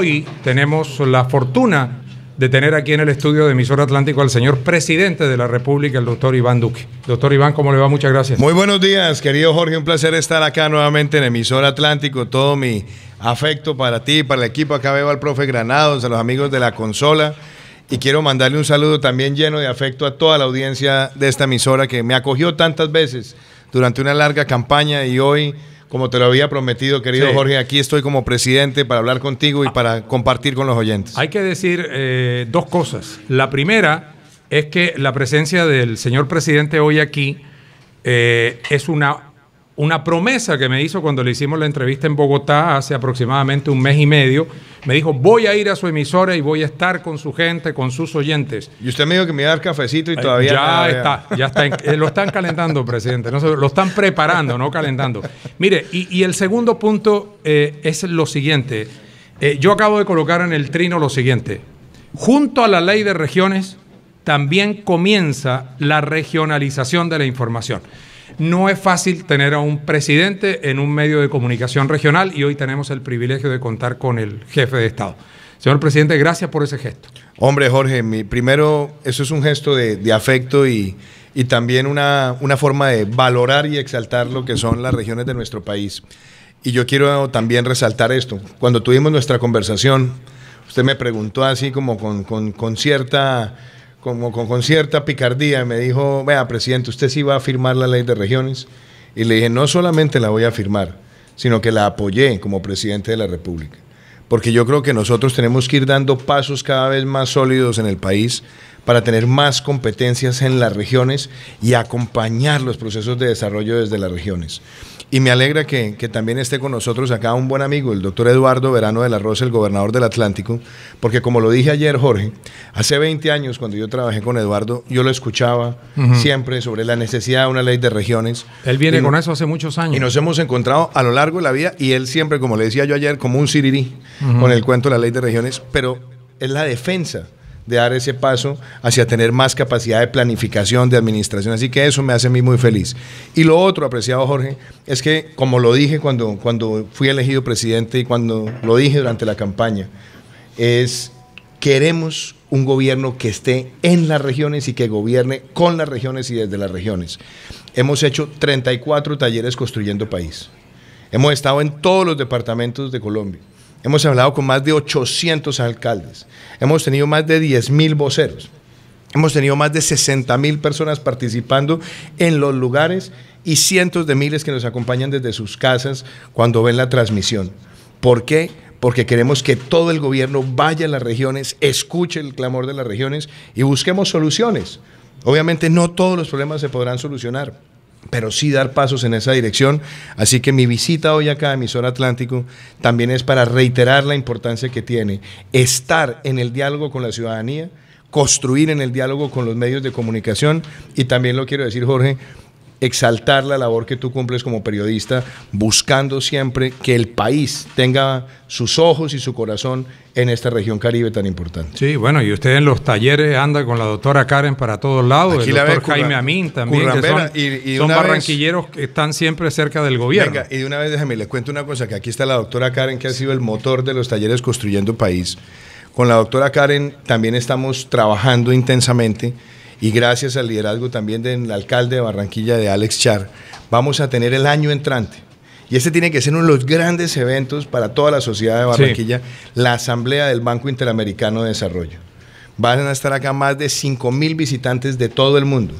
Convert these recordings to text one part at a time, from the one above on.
hoy tenemos la fortuna de tener aquí en el estudio de Emisora Atlántico al señor presidente de la República, el doctor Iván Duque. Doctor Iván, ¿cómo le va? Muchas gracias. Muy buenos días, querido Jorge. Un placer estar acá nuevamente en Emisora Atlántico. Todo mi afecto para ti, para el equipo. Acá veo al profe Granados, a los amigos de la consola. Y quiero mandarle un saludo también lleno de afecto a toda la audiencia de esta emisora que me acogió tantas veces durante una larga campaña y hoy como te lo había prometido, querido Jorge, aquí estoy como presidente para hablar contigo y ah. para compartir con los oyentes. Hay que decir eh, dos cosas. La primera es que la presencia del señor presidente hoy aquí eh, es una una promesa que me hizo cuando le hicimos la entrevista en Bogotá hace aproximadamente un mes y medio. Me dijo, voy a ir a su emisora y voy a estar con su gente, con sus oyentes. Y usted me dijo que me iba a dar cafecito y todavía... Ya está, ya, está. Eh, lo están calentando, presidente. No, lo están preparando, no calentando. Mire, y, el segundo punto eh, es lo siguiente. Eh, yo acabo de colocar en el trino lo siguiente. Junto a la ley de regiones, también comienza la regionalización de la información. No es fácil tener a un presidente en un medio de comunicación regional y hoy tenemos el privilegio de contar con el jefe de Estado. Señor presidente, gracias por ese gesto. Hombre, Jorge, mi, primero, eso es un gesto de, afecto y, también una, una, forma de valorar y exaltar lo que son las regiones de nuestro país. Y yo quiero también resaltar esto. Cuando tuvimos nuestra conversación, usted me preguntó así como con, con cierta como con, cierta picardía, me dijo, vea, presidente, usted sí va a firmar la ley de regiones. Y le dije, no solamente la voy a firmar, sino que la apoyé como presidente de la República. Porque yo creo que nosotros tenemos que ir dando pasos cada vez más sólidos en el país para tener más competencias en las regiones y acompañar los procesos de desarrollo desde las regiones. Y me alegra que, también esté con nosotros acá un buen amigo, el doctor Eduardo Verano de la Rosa, el gobernador del Atlántico, porque como lo dije ayer, Jorge, hace 20 años cuando yo trabajé con Eduardo, yo lo escuchaba siempre sobre la necesidad de una ley de regiones. Él viene con eso hace muchos años. Y nos hemos encontrado a lo largo de la vida y él siempre, como le decía yo ayer, como un sirirí con el cuento de la ley de regiones, pero es la defensa de dar ese paso hacia tener más capacidad de planificación, de administración. Así que eso me hace a mí muy feliz. Y lo otro, apreciado Jorge, es que, como lo dije cuando, cuando fui elegido presidente y cuando lo dije durante la campaña, es queremos un gobierno que esté en las regiones y que gobierne con las regiones y desde las regiones. Hemos hecho 34 talleres construyendo país. Hemos estado en todos los departamentos de Colombia. Hemos hablado con más de 800 alcaldes. Hemos tenido más de 10.000 voceros. Hemos tenido más de 60 mil personas participando en los lugares y cientos de miles que nos acompañan desde sus casas cuando ven la transmisión. ¿Por qué? Porque queremos que todo el gobierno vaya a las regiones, escuche el clamor de las regiones y busquemos soluciones. Obviamente no todos los problemas se podrán solucionar, pero sí dar pasos en esa dirección. Así que mi visita hoy acá a Emisor Atlántico también es para reiterar la importancia que tiene estar en el diálogo con la ciudadanía, construir en el diálogo con los medios de comunicación y también lo quiero decir, Jorge, exaltar la labor que tú cumples como periodista, buscando siempre que el país tenga sus ojos y su corazón en esta región caribe tan importante. Sí, bueno, y usted en los talleres anda con la doctora Karen para todos lados, Aquí el doctor Jaime Amin también, son, barranquilleros que están siempre cerca del gobierno. y de una vez déjame, le cuento una cosa, que aquí está la doctora Karen, que ha sido el motor de los talleres Construyendo País. Con la doctora Karen también estamos trabajando intensamente y gracias al liderazgo también del alcalde de Barranquilla, de Alex Char, vamos a tener el año entrante. Y este tiene que ser uno de los grandes eventos para toda la sociedad de Barranquilla, la Asamblea del Banco Interamericano de Desarrollo. Van a estar acá más de 5 mil visitantes de todo el mundo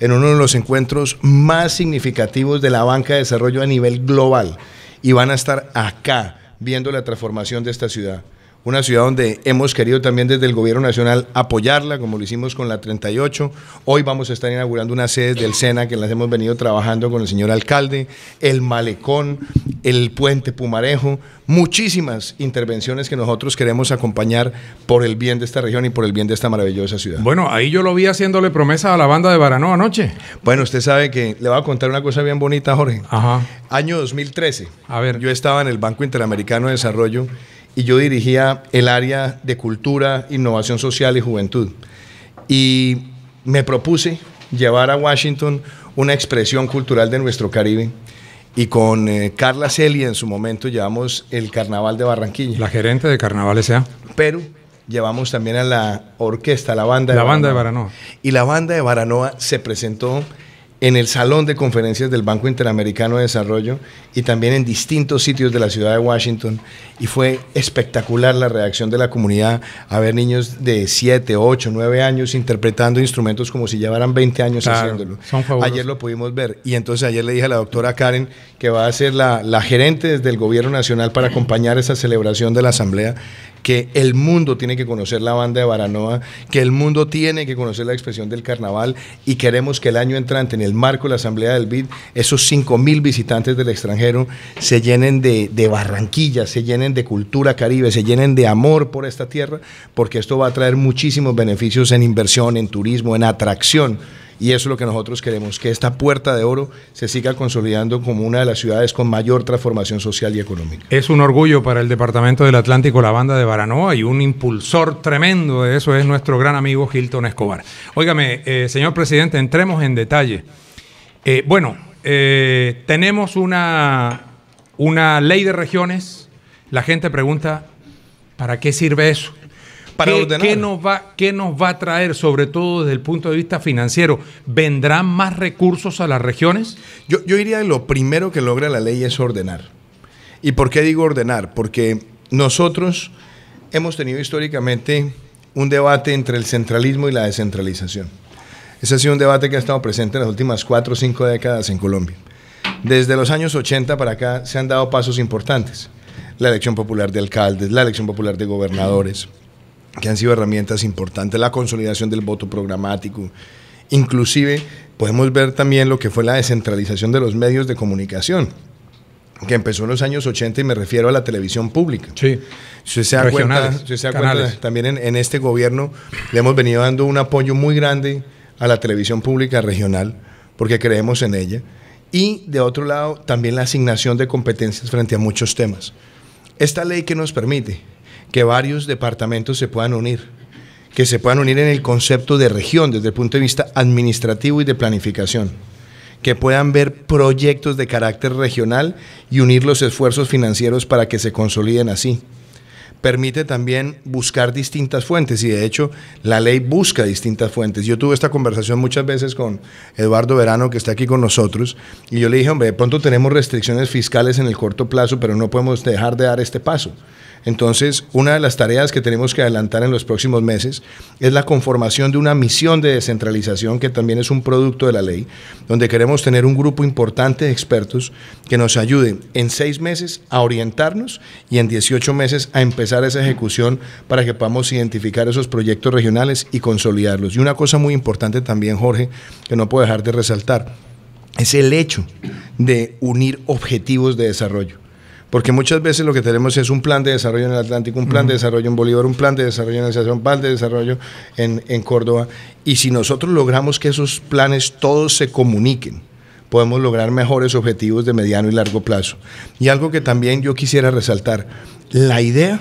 en uno de los encuentros más significativos de la banca de desarrollo a nivel global y van a estar acá viendo la transformación de esta ciudad una ciudad donde hemos querido también desde el gobierno nacional apoyarla, como lo hicimos con la 38. Hoy vamos a estar inaugurando una sede del SENA que las hemos venido trabajando con el señor alcalde, el malecón, el puente Pumarejo, muchísimas intervenciones que nosotros queremos acompañar por el bien de esta región y por el bien de esta maravillosa ciudad. Bueno, ahí yo lo vi haciéndole promesa a la banda de Varano anoche. Bueno, usted sabe que le voy a contar una cosa bien bonita, Jorge. Ajá. Año 2013. A ver. Yo estaba en el Banco Interamericano de Desarrollo y yo dirigía el área de cultura, innovación social y juventud. Y me propuse llevar a Washington una expresión cultural de nuestro Caribe. Y con eh, Carla Celia en su momento llevamos el Carnaval de Barranquilla. La gerente de Carnaval S.A. Pero llevamos también a la orquesta, la banda de La banda de Baranoa. Y la banda de Baranoa se presentó en el Salón de Conferencias del Banco Interamericano de Desarrollo y también en distintos sitios de la ciudad de Washington. Y fue espectacular la reacción de la comunidad a ver niños de 7, 8, 9 años interpretando instrumentos como si llevaran 20 años haciéndolo. ayer lo pudimos ver. Y entonces ayer le dije a la doctora Karen, que va a ser la, gerente desde el Gobierno Nacional para acompañar esa celebración de la Asamblea, que el mundo tiene que conocer la banda de Baranoa, que el mundo tiene que conocer la expresión del carnaval y queremos que el año entrante el marco de la Asamblea del BID, esos 5.000 visitantes del extranjero se llenen de, de, Barranquilla, se llenen de cultura caribe, se llenen de amor por esta tierra, porque esto va a traer muchísimos beneficios en inversión, en turismo, en atracción y eso es lo que nosotros queremos, que esta puerta de oro se siga consolidando como una de las ciudades con mayor transformación social y económica. Es un orgullo para el Departamento del Atlántico la banda de Baranoa y un impulsor tremendo de eso es nuestro gran amigo Hilton Escobar. Óigame, eh, señor presidente, entremos en detalle. Eh, bueno, eh, tenemos una, una ley de regiones. La gente pregunta, ¿para qué sirve eso? ¿Qué, nos, va, ¿Qué nos va a traer, sobre todo desde el punto de vista financiero? ¿Vendrán más recursos a las regiones? Yo, yo diría que lo primero que logra la ley es ordenar. ¿Y por qué digo ordenar? Porque nosotros hemos tenido históricamente un debate entre el centralismo y la descentralización. Ese ha sido un debate que ha estado presente en las últimas cuatro o cinco décadas en Colombia. Desde los años 80 para acá se han dado pasos importantes. La elección popular de alcaldes, la elección popular de gobernadores, que han sido herramientas importantes, la consolidación del voto programático, inclusive podemos ver también lo que fue la descentralización de los medios de comunicación que empezó en los años 80 y me refiero a la televisión pública. Sí. se da también en, en, este gobierno le hemos venido dando un apoyo muy grande a la televisión pública regional porque creemos en ella y de otro lado también la asignación de competencias frente a muchos temas. Esta ley que nos permite que varios departamentos se puedan unir que se puedan unir en el concepto de región desde el punto de vista administrativo y de planificación, que puedan ver proyectos de carácter regional y unir los esfuerzos financieros para que se consoliden así. Permite también buscar distintas fuentes y de hecho la ley busca distintas fuentes. Yo tuve esta conversación muchas veces con Eduardo Verano que está aquí con nosotros y yo le dije, hombre, de pronto tenemos restricciones fiscales en el corto plazo, pero no podemos dejar de dar este paso. Entonces, una de las tareas que tenemos que adelantar en los próximos meses es la conformación de una misión de descentralización que también es un producto de la ley, donde queremos tener un grupo importante de expertos que nos ayuden en seis meses a orientarnos y en 18 meses a empezar esa ejecución para que podamos identificar esos proyectos regionales y consolidarlos. Y una cosa muy importante también, Jorge, que no puedo dejar de resaltar, es el hecho de unir objetivos de desarrollo. Porque muchas veces lo que tenemos es un plan de desarrollo en el Atlántico, un plan de desarrollo en Bolívar, un plan de desarrollo en la un plan de desarrollo en, en Córdoba. Y si nosotros logramos que esos planes todos se comuniquen, podemos lograr mejores objetivos de mediano y largo plazo. Y algo que también yo quisiera resaltar, la idea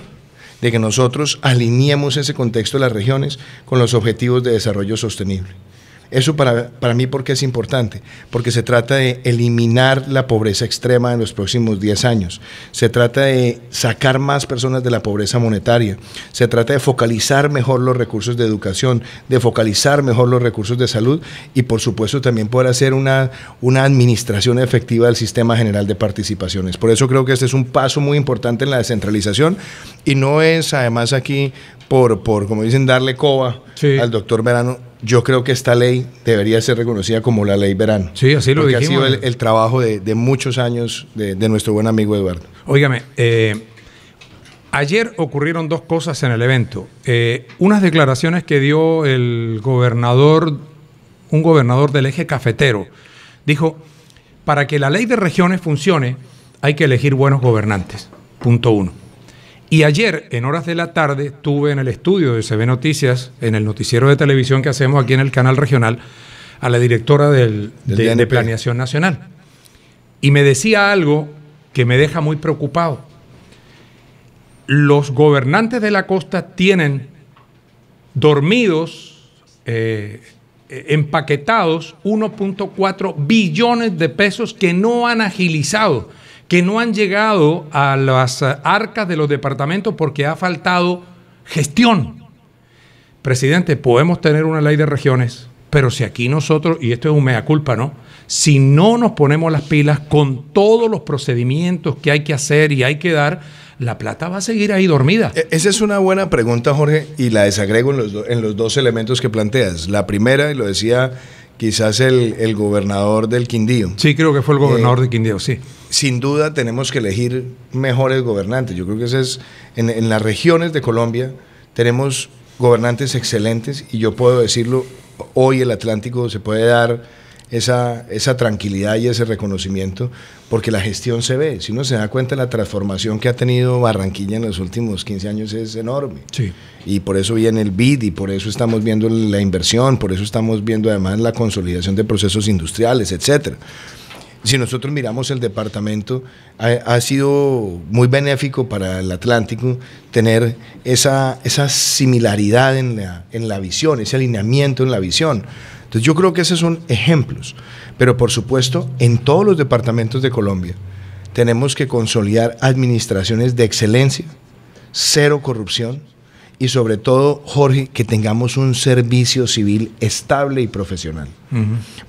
de que nosotros alineemos ese contexto de las regiones con los objetivos de desarrollo sostenible. Eso para, para mí porque es importante, porque se trata de eliminar la pobreza extrema en los próximos 10 años, se trata de sacar más personas de la pobreza monetaria, se trata de focalizar mejor los recursos de educación, de focalizar mejor los recursos de salud y por supuesto también poder hacer una, una administración efectiva del sistema general de participaciones. Por eso creo que este es un paso muy importante en la descentralización y no es además aquí por, como dicen, darle coba al doctor Verano, yo creo que esta ley debería ser reconocida como la ley Verano. Sí, así lo ha sido el, trabajo de, muchos años de, nuestro buen amigo Eduardo. Óigame, eh, ayer ocurrieron dos cosas en el evento. Eh, unas declaraciones que dio el gobernador, un gobernador del eje cafetero. Dijo, para que la ley de regiones funcione, hay que elegir buenos gobernantes. Punto uno. Y ayer, en horas de la tarde, tuve en el estudio de CB Noticias, en el noticiero de televisión que hacemos aquí en el canal regional, a la directora de, Planeación Nacional. Y me decía algo que me deja muy preocupado. Los gobernantes de la costa tienen dormidos, eh, empaquetados, 1.4 billones de pesos que no han agilizado que no han llegado a las eh, arcas de los departamentos porque ha faltado gestión. Presidente, podemos tener una ley de regiones, pero si aquí nosotros, y esto es un mea culpa, ¿no? Si no nos ponemos las pilas con todos los procedimientos que hay que hacer y hay que dar, la plata va a seguir ahí dormida. E, esa es una buena pregunta, Jorge, y la desagrego en los, en los dos elementos que planteas. La primera, y lo decía quizás el, gobernador del Quindío. Sí, creo que fue el gobernador eh, Quindío, sí. Sin duda tenemos que elegir mejores gobernantes. Yo creo que ese es, en, en, las regiones de Colombia tenemos gobernantes excelentes y yo puedo decirlo, hoy el Atlántico se puede dar esa, esa tranquilidad y ese reconocimiento, porque la gestión se ve. Si uno se da cuenta, la transformación que ha tenido Barranquilla en los últimos 15 años es enorme. Sí. Y por eso viene el BID, y por eso estamos viendo la inversión, por eso estamos viendo además la consolidación de procesos industriales, etcétera si nosotros miramos el departamento, ha, sido muy benéfico para el Atlántico tener esa, similaridad en la, en la visión, ese alineamiento en la visión. Entonces yo creo que esos son ejemplos, pero por supuesto en todos los departamentos de Colombia tenemos que consolidar administraciones de excelencia, cero corrupción, y sobre todo, Jorge, que tengamos un servicio civil estable y profesional.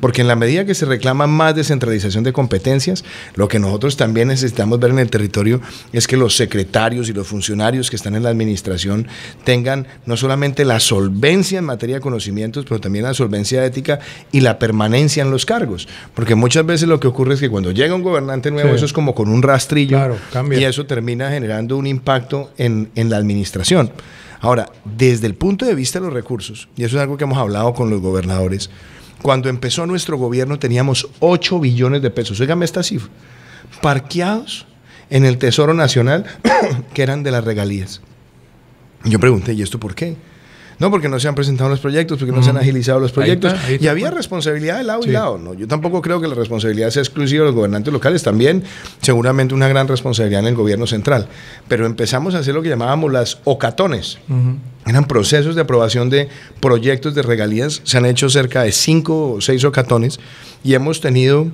Porque en la medida que se reclama más descentralización de competencias, lo que nosotros también necesitamos ver en el territorio es que los secretarios y los funcionarios que están en la administración tengan no solamente la solvencia en materia de conocimientos, pero también la solvencia ética y la permanencia en los cargos. Porque muchas veces lo que ocurre es que cuando llega un gobernante nuevo, eso es como con un rastrillo y eso termina generando un impacto en, en la administración. Ahora, desde el punto de vista de los recursos, y eso es algo que hemos hablado con los gobernadores, cuando empezó nuestro gobierno teníamos 8 billones de pesos, oígame esta cifra, parqueados en el Tesoro Nacional, que eran de las regalías. Yo pregunté, ¿y esto por qué? No porque no se han presentado los proyectos, porque no se han agilizado los proyectos. Y había responsabilidad de lado y lado. ¿no? Yo tampoco creo que la responsabilidad sea exclusiva de los gobernantes locales. También, seguramente, una gran responsabilidad en el gobierno central. Pero empezamos a hacer lo que llamábamos las ocatones. Eran procesos de aprobación de proyectos de regalías. Se han hecho cerca de cinco o seis ocatones y hemos tenido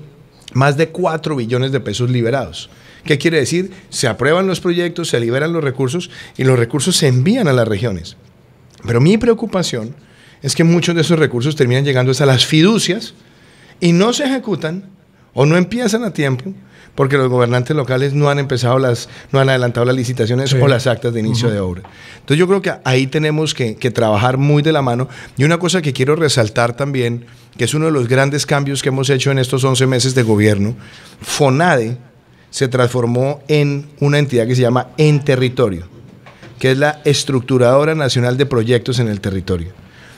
más de cuatro billones de pesos liberados. ¿Qué quiere decir? Se aprueban los proyectos, se liberan los recursos y los recursos se envían a las regiones. Pero mi preocupación es que muchos de esos recursos terminan llegando hasta las fiducias y no se ejecutan o no empiezan a tiempo porque los gobernantes locales no han empezado las, no han adelantado las licitaciones o las actas de inicio de obra. Entonces yo creo que ahí tenemos que, que, trabajar muy de la mano. Y una cosa que quiero resaltar también, que es uno de los grandes cambios que hemos hecho en estos 11 meses de gobierno, FONADE se transformó en una entidad que se llama En Territorio que es la estructuradora nacional de proyectos en el territorio.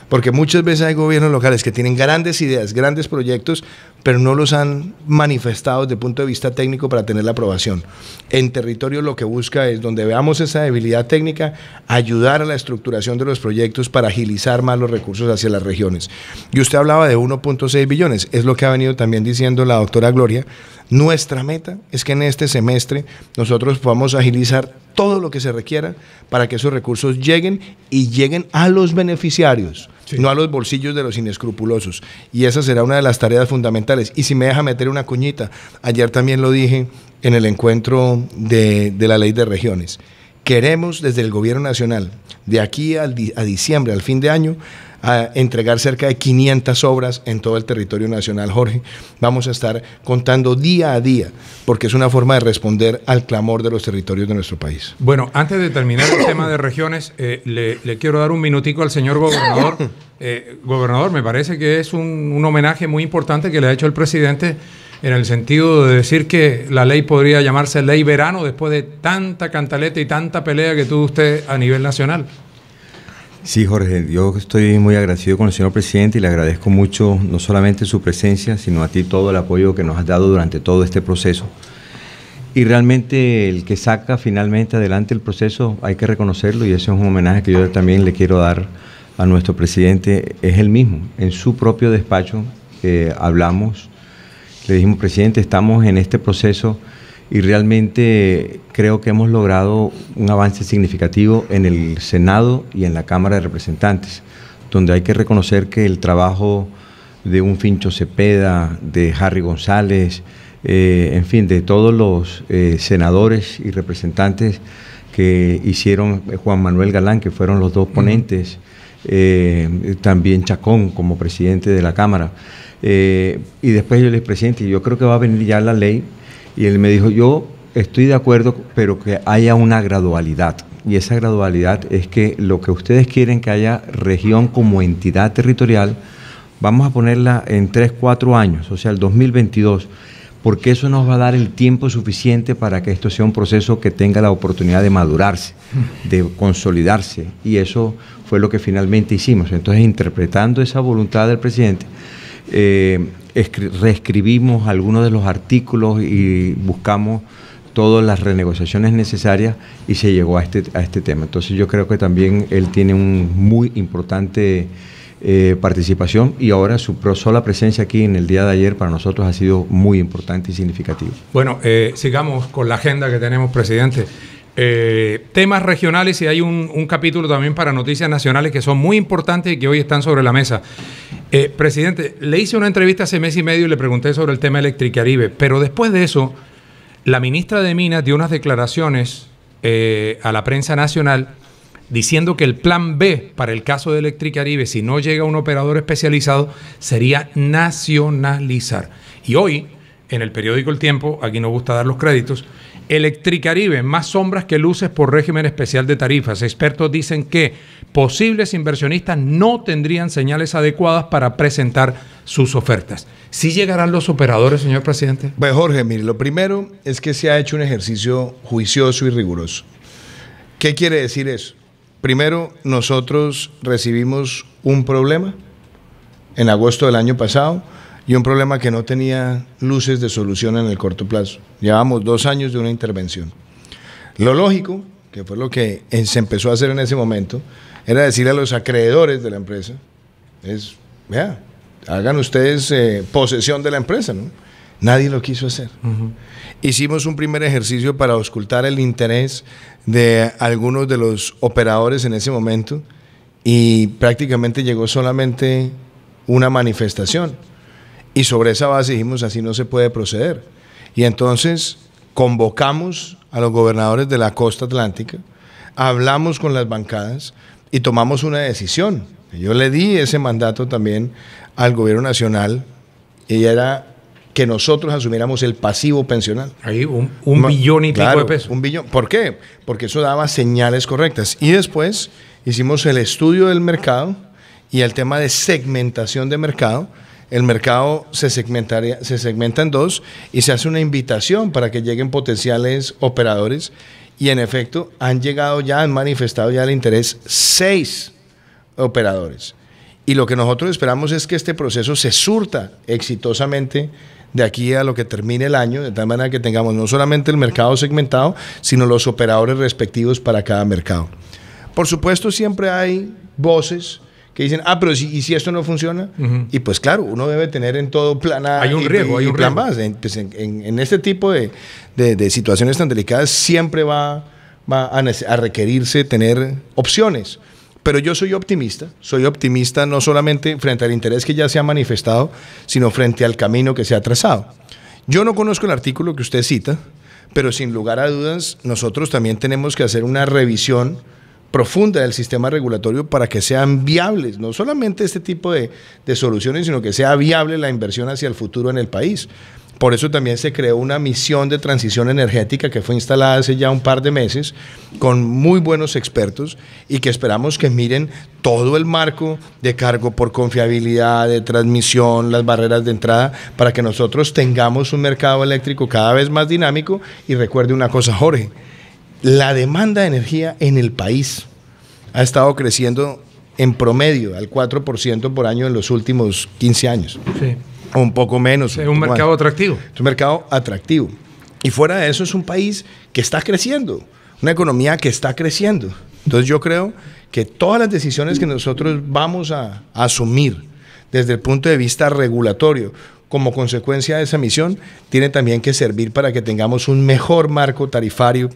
Porque muchas veces hay gobiernos locales que tienen grandes ideas, grandes proyectos, pero no los han manifestado desde el punto de vista técnico para tener la aprobación. En territorio lo que busca es, donde veamos esa debilidad técnica, ayudar a la estructuración de los proyectos para agilizar más los recursos hacia las regiones. Y usted hablaba de 1.6 billones, es lo que ha venido también diciendo la doctora Gloria nuestra meta es que en este semestre nosotros podamos agilizar todo lo que se requiera para que esos recursos lleguen y lleguen a los beneficiarios, no a los bolsillos de los inescrupulosos. Y esa será una de las tareas fundamentales. Y si me deja meter una cuñita, ayer también lo dije en el encuentro de, la ley de regiones. Queremos desde el gobierno nacional, de aquí a diciembre, al fin de año, a entregar cerca de 500 obras en todo el territorio nacional, Jorge. Vamos a estar contando día a día, porque es una forma de responder al clamor de los territorios de nuestro país. Bueno, antes de terminar el tema de regiones, eh, le, quiero dar un minutico al señor gobernador. Eh, gobernador, me parece que es un homenaje muy importante que le ha hecho el presidente en el sentido de decir que la ley podría llamarse ley verano después de tanta cantaleta y tanta pelea que tuvo usted a nivel nacional. Sí, Jorge, yo estoy muy agradecido con el señor presidente y le agradezco mucho no solamente su presencia, sino a ti todo el apoyo que nos has dado durante todo este proceso. Y realmente el que saca finalmente adelante el proceso hay que reconocerlo y ese es un homenaje que yo también le quiero dar a nuestro presidente. Es el mismo. En su propio despacho eh, hablamos, le dijimos, presidente, estamos en este proceso y realmente creo que hemos logrado un avance significativo en el Senado y en la Cámara de Representantes, donde hay que reconocer que el trabajo de un Fincho Cepeda, de Harry González, eh, en fin, de todos los eh, senadores y representantes que hicieron eh, Juan Manuel Galán, que fueron los dos ponentes, también Chacón como presidente de la Cámara, y después el expresidente, yo creo que va a venir ya la ley y él me dijo, yo estoy de acuerdo, pero que haya una gradualidad. Y esa gradualidad es que lo que ustedes quieren que haya región como entidad territorial, vamos a ponerla en 3, 4 años, o sea, el 2022 porque eso nos va a dar el tiempo suficiente para que esto sea un proceso que tenga la oportunidad de madurarse, de consolidarse. Y eso fue lo que finalmente hicimos. Entonces, interpretando esa voluntad del presidente, eh, reescribimos algunos de los artículos y buscamos todas las renegociaciones necesarias y se llegó a este, a este tema. Entonces yo creo que también él tiene un muy importante eh, participación y ahora su sola presencia aquí en el día de ayer para nosotros ha sido muy importante y significativo. Bueno, eh, sigamos con la agenda que tenemos, presidente. Eh, temas regionales y hay un, capítulo también para noticias nacionales que son muy importantes y que hoy están sobre la mesa. Eh, presidente, le hice una entrevista hace mes y medio y le pregunté sobre el tema Electricaribe, pero después de eso, la ministra de Minas dio unas declaraciones eh, a la prensa nacional diciendo que el plan B para el caso de Electricaribe, si no llega un operador especializado, sería nacionalizar. Y hoy, en el periódico El Tiempo, aquí nos gusta dar los créditos, Electricaribe, más sombras que luces por régimen especial de tarifas. Expertos dicen que posibles inversionistas no tendrían señales adecuadas para presentar sus ofertas. ¿Sí llegarán los operadores, señor presidente? Pues Jorge, mire, lo primero es que se ha hecho un ejercicio juicioso y riguroso. ¿Qué quiere decir eso? Primero, nosotros recibimos un problema en agosto del año pasado y un problema que no tenía luces de solución en el corto plazo. Llevábamos dos años de una intervención. Lo lógico, que fue lo que se empezó a hacer en ese momento, era decirle a los acreedores de la empresa, es, vea, hagan ustedes eh, posesión de la empresa, ¿no? Nadie lo quiso hacer. Hicimos un primer ejercicio para ocultar el interés de algunos de los operadores en ese momento y prácticamente llegó solamente una manifestación y sobre esa base dijimos, así no se puede proceder. Y entonces convocamos a los gobernadores de la costa atlántica, hablamos con las bancadas y tomamos una decisión. Yo le di ese mandato también al gobierno nacional y era que nosotros asumiéramos el pasivo pensional. Ahí un, un billón y de pesos. Un billón. ¿Por qué? Porque eso daba señales correctas. Y después hicimos el estudio del mercado y el tema de segmentación de mercado el mercado se, se segmenta en dos y se hace una invitación para que lleguen potenciales operadores. Y en efecto, han llegado ya, han manifestado ya el interés seis operadores. Y lo que nosotros esperamos es que este proceso se surta exitosamente de aquí a lo que termine el año, de tal manera que tengamos no solamente el mercado segmentado, sino los operadores respectivos para cada mercado. Por supuesto, siempre hay voces que dicen, ah, pero si, ¿y si esto no funciona? Y pues claro, uno debe tener en todo plan A hay un riesgo, y, hay un plan más pues, En, este tipo de, de, situaciones tan delicadas siempre va, va a, a, requerirse tener opciones. Pero yo soy optimista, soy optimista no solamente frente al interés que ya se ha manifestado, sino frente al camino que se ha trazado. Yo no conozco el artículo que usted cita, pero sin lugar a dudas nosotros también tenemos que hacer una revisión profunda del sistema regulatorio para que sean viables, no solamente este tipo de, de, soluciones, sino que sea viable la inversión hacia el futuro en el país. Por eso también se creó una misión de transición energética que fue instalada hace ya un par de meses con muy buenos expertos y que esperamos que miren todo el marco de cargo por confiabilidad, de transmisión, las barreras de entrada, para que nosotros tengamos un mercado eléctrico cada vez más dinámico. Y recuerde una cosa, Jorge, la demanda de energía en el país ha estado creciendo en promedio al 4% por año en los últimos 15 años. Sí. O un poco menos. Es un, mercado atractivo. Es un mercado atractivo. Y fuera de eso es un país que está creciendo, una economía que está creciendo. Entonces yo creo que todas las decisiones que nosotros vamos a, a asumir desde el punto de vista regulatorio, como consecuencia de esa misión, tiene también que servir para que tengamos un mejor marco tarifario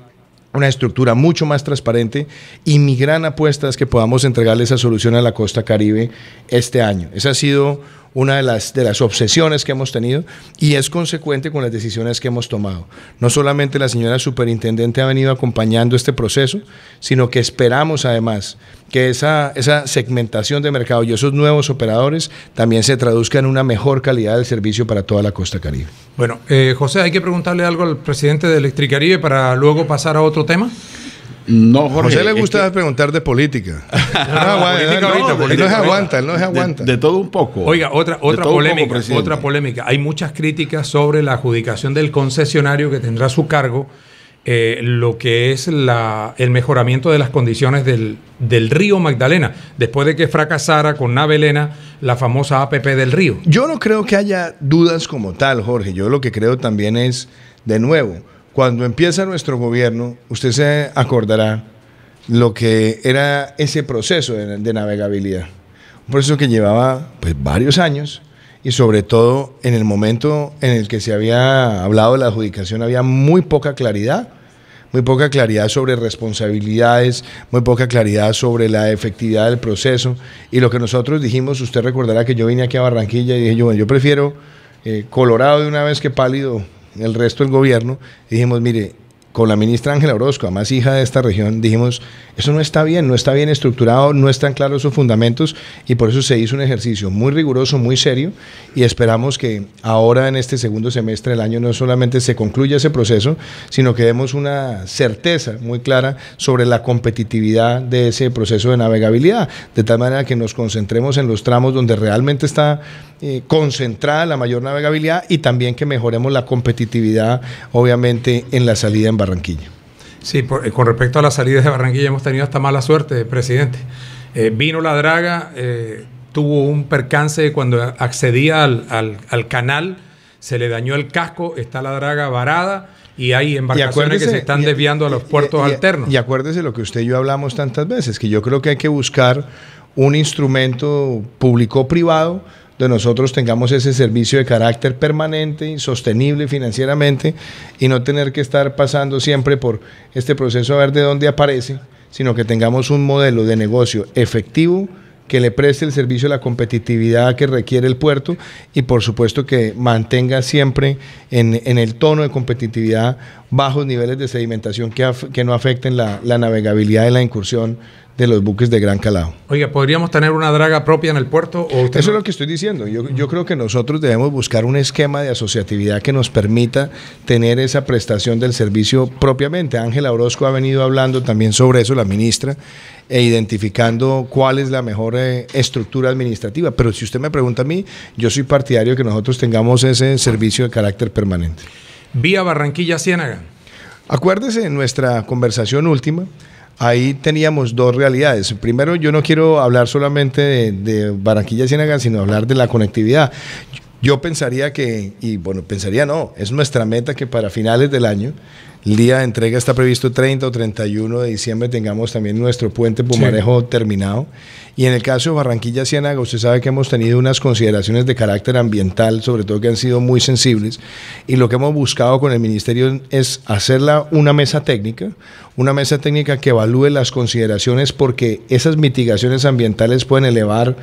una estructura mucho más transparente y mi gran apuesta es que podamos entregarle esa solución a la costa caribe este año. Esa ha sido una de las, de las obsesiones que hemos tenido y es consecuente con las decisiones que hemos tomado. No solamente la señora superintendente ha venido acompañando este proceso, sino que esperamos además que esa, esa segmentación de mercado y esos nuevos operadores también se traduzcan en una mejor calidad del servicio para toda la costa caribe. Bueno, eh, José, hay que preguntarle algo al presidente de Electricaribe para luego pasar a otro tema. No, Jorge. usted le gusta preguntar de política. No es aguanta, no es aguanta. De, todo un poco. Oiga, otra, otra polémica, otra polémica. Hay muchas críticas sobre la adjudicación del concesionario que tendrá su cargo eh, lo que es el mejoramiento de las condiciones del, río Magdalena, después de que fracasara con Nave la famosa APP del río. Yo no creo que haya dudas como tal, Jorge. Yo lo que creo también es, de nuevo, cuando empieza nuestro gobierno, usted se acordará lo que era ese proceso de, navegabilidad. Un proceso que llevaba pues, varios años y sobre todo en el momento en el que se había hablado de la adjudicación había muy poca claridad muy poca claridad sobre responsabilidades, muy poca claridad sobre la efectividad del proceso. Y lo que nosotros dijimos, usted recordará que yo vine aquí a Barranquilla y dije, yo, yo prefiero eh, colorado de una vez que pálido el resto del gobierno, dijimos, mire, con la ministra Ángela Orozco, además hija de esta región, dijimos, eso no está bien, no está bien estructurado, no están claros sus fundamentos y por eso se hizo un ejercicio muy riguroso, muy serio y esperamos que ahora en este segundo semestre del año no solamente se concluya ese proceso, sino que demos una certeza muy clara sobre la competitividad de ese proceso de navegabilidad, de tal manera que nos concentremos en los tramos donde realmente está eh, concentrada la mayor navegabilidad y también que mejoremos la competitividad, obviamente, en la salida en Barranquilla. Sí, eh, con respecto a las salidas de Barranquilla hemos tenido hasta mala suerte, presidente. Eh, vino la draga, eh, tuvo un percance cuando accedía al, canal, se le dañó el casco, está la draga varada y hay embarcaciones que se están desviando a los puertos alternos. Y acuérdese lo que usted y yo hablamos tantas veces, que yo creo que hay que buscar un instrumento público-privado de nosotros tengamos ese servicio de carácter permanente y sostenible financieramente y no tener que estar pasando siempre por este proceso a ver de dónde aparece, sino que tengamos un modelo de negocio efectivo que le preste el servicio a la competitividad que requiere el puerto y por supuesto que mantenga siempre en, el tono de competitividad bajos niveles de sedimentación que, que no afecten la, navegabilidad de la incursión de los buques de gran calado. Oiga, ¿podríamos tener una draga propia en el puerto? Eso es lo que estoy diciendo. Yo, yo, creo que nosotros debemos buscar un esquema de asociatividad que nos permita tener esa prestación del servicio propiamente. Ángela Orozco ha venido hablando también sobre eso, la ministra, e identificando cuál es la mejor eh, estructura administrativa. Pero si usted me pregunta a mí, yo soy partidario de que nosotros tengamos ese servicio de carácter permanente. Vía Barranquilla Ciénaga. Acuérdese en nuestra conversación última, ahí teníamos dos realidades. Primero, yo no quiero hablar solamente de, de Barranquilla Ciénaga, sino hablar de la conectividad. Yo pensaría que, y bueno, pensaría no, es nuestra meta que para finales del año, el día de entrega está previsto 30 o 31 de diciembre, tengamos también nuestro puente Pumarejo terminado. Y en el caso de Barranquilla Ciénaga, usted sabe que hemos tenido unas consideraciones de carácter ambiental, sobre todo que han sido muy sensibles, y lo que hemos buscado con el Ministerio es hacerla una mesa técnica, una mesa técnica que evalúe las consideraciones porque esas mitigaciones ambientales pueden elevar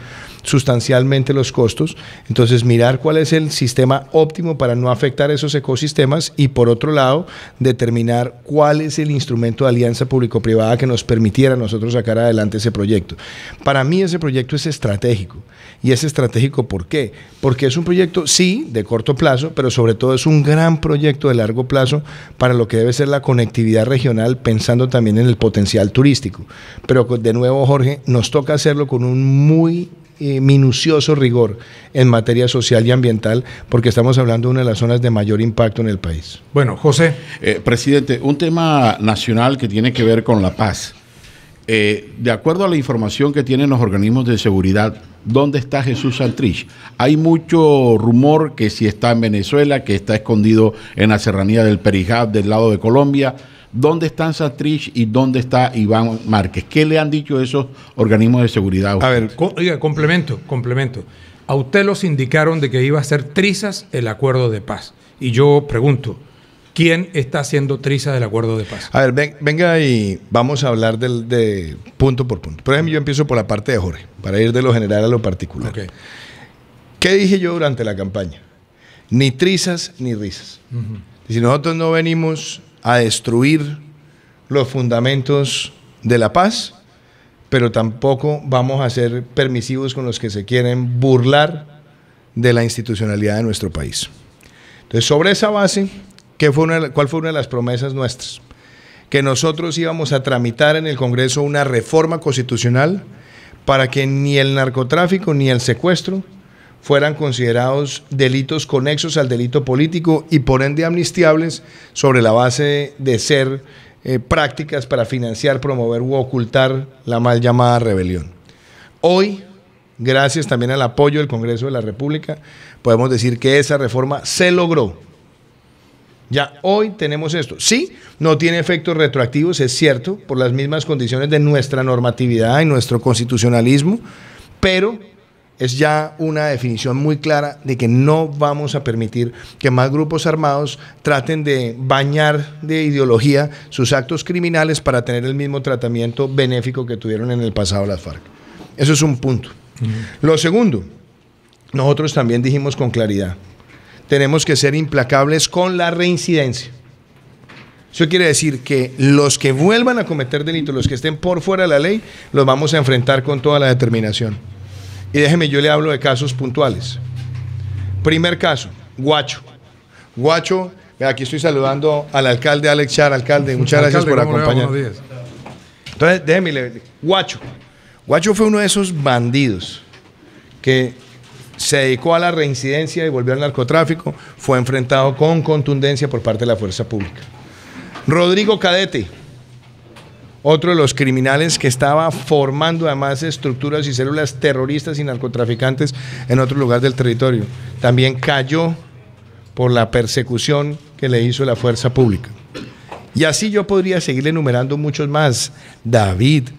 sustancialmente los costos. Entonces, mirar cuál es el sistema óptimo para no afectar esos ecosistemas y, por otro lado, determinar cuál es el instrumento de alianza público-privada que nos permitiera a nosotros sacar adelante ese proyecto. Para mí ese proyecto es estratégico. Y es estratégico ¿por qué? Porque es un proyecto, sí, de corto plazo, pero sobre todo es un gran proyecto de largo plazo para lo que debe ser la conectividad regional, pensando también en el potencial turístico. Pero de nuevo, Jorge, nos toca hacerlo con un muy eh, minucioso rigor en materia social y ambiental, porque estamos hablando de una de las zonas de mayor impacto en el país. Bueno, José. Eh, presidente, un tema nacional que tiene que ver con la paz. Eh, de acuerdo a la información que tienen los organismos de seguridad, ¿dónde está Jesús Santrich? Hay mucho rumor que si está en Venezuela, que está escondido en la serranía del Perijab, del lado de Colombia. ¿Dónde están Santrich y dónde está Iván Márquez? ¿Qué le han dicho esos organismos de seguridad? A, ver, oiga, complemento, complemento. A usted los indicaron de que iba a ser trizas el acuerdo de paz. Y yo pregunto, ¿quién está haciendo trizas del acuerdo de paz? A ver, venga y vamos a hablar de punto por punto. Por ejemplo, yo empiezo por la parte de Jorge, para ir de lo general a lo particular. ¿Qué dije yo durante la campaña? Ni trizas ni risas. Si nosotros no venimos a destruir los fundamentos de la paz, pero tampoco vamos a ser permisivos con los que se quieren burlar de la institucionalidad de nuestro país. Entonces, sobre esa base, ¿cuál fue una de las promesas nuestras? Que nosotros íbamos a tramitar en el Congreso una reforma constitucional para que ni el narcotráfico ni el secuestro fueran considerados delitos conexos al delito político y por ende amnistiables sobre la base de ser eh, prácticas para financiar, promover u ocultar la mal llamada rebelión. Hoy, gracias también al apoyo del Congreso de la República, podemos decir que esa reforma se logró. Ya hoy tenemos esto. Sí, no tiene efectos retroactivos, es cierto, por las mismas condiciones de nuestra normatividad y nuestro constitucionalismo, pero es ya una definición muy clara de que no vamos a permitir que más grupos armados traten de bañar de ideología sus actos criminales para tener el mismo tratamiento benéfico que tuvieron en el pasado las FARC. Eso es un punto. Lo segundo, nosotros también dijimos con claridad, tenemos que ser implacables con la reincidencia. Eso quiere decir que los que vuelvan a cometer delitos, los que estén por fuera de la ley, los vamos a enfrentar con toda la determinación. Y déjeme, yo le hablo de casos puntuales. Primer caso, Guacho. Guacho, aquí estoy saludando al alcalde Alex Char, alcalde, muchas gracias por acompañarnos. Entonces, déjeme, Guacho. Guacho fue uno de esos bandidos que se dedicó a la reincidencia y volvió al narcotráfico, fue enfrentado con contundencia por parte de la fuerza pública. Rodrigo Cadete, otro de los criminales que estaba formando además estructuras y células terroristas y narcotraficantes en otros lugares del territorio. También cayó por la persecución que le hizo la fuerza pública. Y así yo podría seguir enumerando muchos más. David,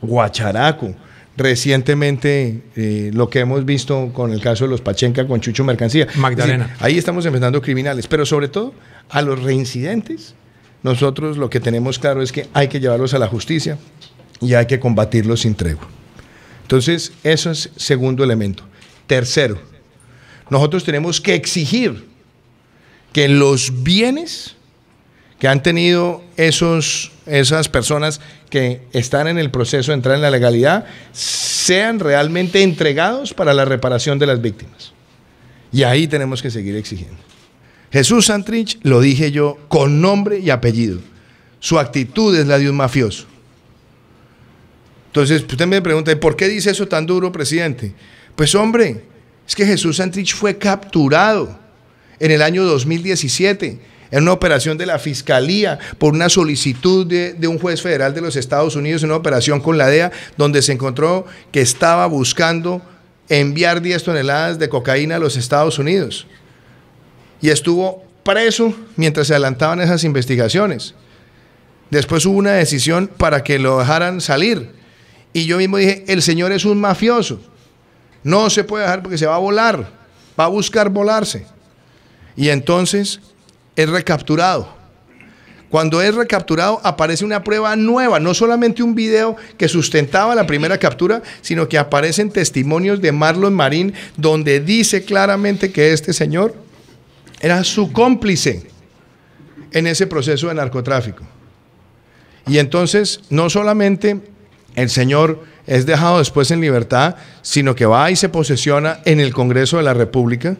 Guacharaco, recientemente eh, lo que hemos visto con el caso de los Pachenca, con Chucho Mercancía. Magdalena. ahí estamos enfrentando criminales, pero sobre todo a los reincidentes nosotros lo que tenemos claro es que hay que llevarlos a la justicia y hay que combatirlos sin tregua. Entonces, eso es segundo elemento. Tercero, nosotros tenemos que exigir que los bienes que han tenido esos, esas personas que están en el proceso de entrar en la legalidad sean realmente entregados para la reparación de las víctimas. Y ahí tenemos que seguir exigiendo. Jesús Santrich, lo dije yo, con nombre y apellido. Su actitud es la de un mafioso. Entonces, usted me pregunta, ¿por qué dice eso tan duro, presidente? Pues hombre, es que Jesús Santrich fue capturado en el año 2017 en una operación de la Fiscalía por una solicitud de, un juez federal de los Estados Unidos, en una operación con la DEA, donde se encontró que estaba buscando enviar 10 toneladas de cocaína a los Estados Unidos y estuvo preso mientras se adelantaban esas investigaciones. Después hubo una decisión para que lo dejaran salir. Y yo mismo dije, el señor es un mafioso. No se puede dejar porque se va a volar. Va a buscar volarse. Y entonces es recapturado. Cuando es recapturado aparece una prueba nueva, no solamente un video que sustentaba la primera captura, sino que aparecen testimonios de Marlon Marín donde dice claramente que este señor era su cómplice en ese proceso de narcotráfico. Y entonces, no solamente el señor es dejado después en libertad, sino que va y se posesiona en el Congreso de la República.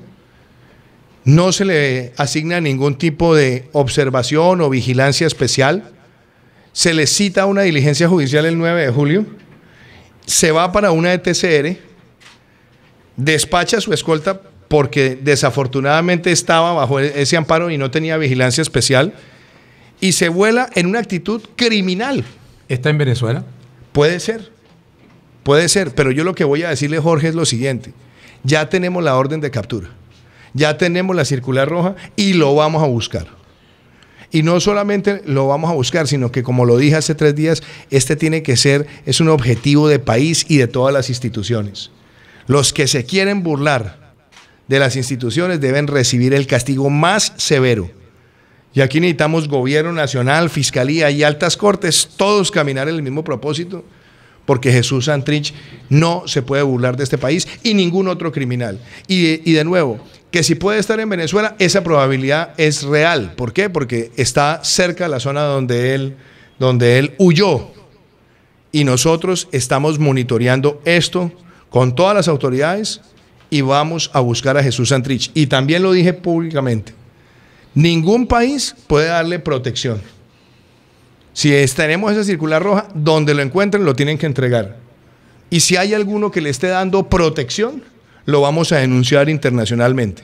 No se le asigna ningún tipo de observación o vigilancia especial. Se le cita una diligencia judicial el 9 de julio. Se va para una de Despacha su escolta porque desafortunadamente estaba bajo e-, ese amparo y no tenía vigilancia especial, y se vuela en una actitud criminal. ¿Está en Venezuela? Puede ser, puede ser, pero yo lo que voy a decirle, Jorge, es lo siguiente, ya tenemos la orden de captura, ya tenemos la circular roja y lo vamos a buscar. Y no solamente lo vamos a buscar, sino que como lo dije hace tres días, este tiene que ser, es un objetivo de país y de todas las instituciones. Los que se quieren burlar de las instituciones deben recibir el castigo más severo. Y aquí necesitamos gobierno nacional, fiscalía y altas cortes, todos caminar en el mismo propósito, porque Jesús Santrich no se puede burlar de este país y ningún otro criminal. Y de, nuevo, que si puede estar en Venezuela, esa probabilidad es real. ¿Por qué? Porque está cerca de la zona donde él, donde él huyó. Y nosotros estamos monitoreando esto con todas las autoridades y vamos a buscar a Jesús Santrich. Y también lo dije públicamente, ningún país puede darle protección. Si tenemos esa circular roja, donde lo encuentren lo tienen que entregar. Y si hay alguno que le esté dando protección, lo vamos a denunciar internacionalmente.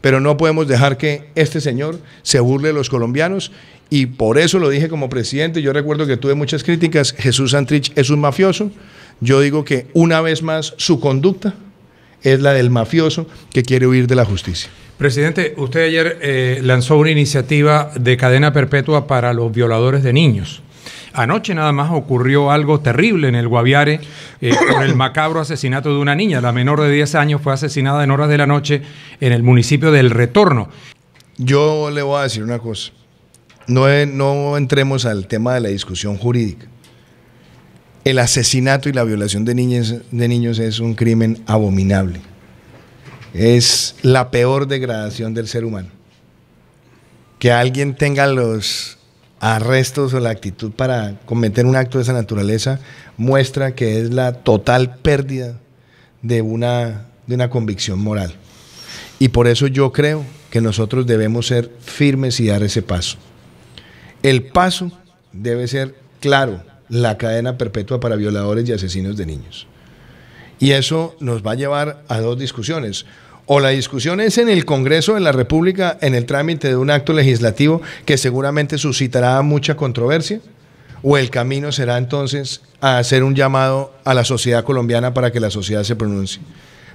Pero no podemos dejar que este señor se burle de los colombianos y por eso lo dije como presidente. Yo recuerdo que tuve muchas críticas. Jesús Santrich es un mafioso. Yo digo que una vez más su conducta es la del mafioso que quiere huir de la justicia. Presidente, usted ayer eh, lanzó una iniciativa de cadena perpetua para los violadores de niños. Anoche nada más ocurrió algo terrible en el Guaviare eh, con el macabro asesinato de una niña. La menor de 10 años fue asesinada en horas de la noche en el municipio del Retorno. Yo le voy a decir una cosa. No, eh, no entremos al tema de la discusión jurídica el asesinato y la violación de, niñas, de niños es un crimen abominable. Es la peor degradación del ser humano. Que alguien tenga los arrestos o la actitud para cometer un acto de esa naturaleza muestra que es la total pérdida de una, de una convicción moral. Y por eso yo creo que nosotros debemos ser firmes y dar ese paso. El paso debe ser claro, la cadena perpetua para violadores y asesinos de niños. Y eso nos va a llevar a dos discusiones. O la discusión es en el Congreso de la República, en el trámite de un acto legislativo que seguramente suscitará mucha controversia, o el camino será entonces a hacer un llamado a la sociedad colombiana para que la sociedad se pronuncie.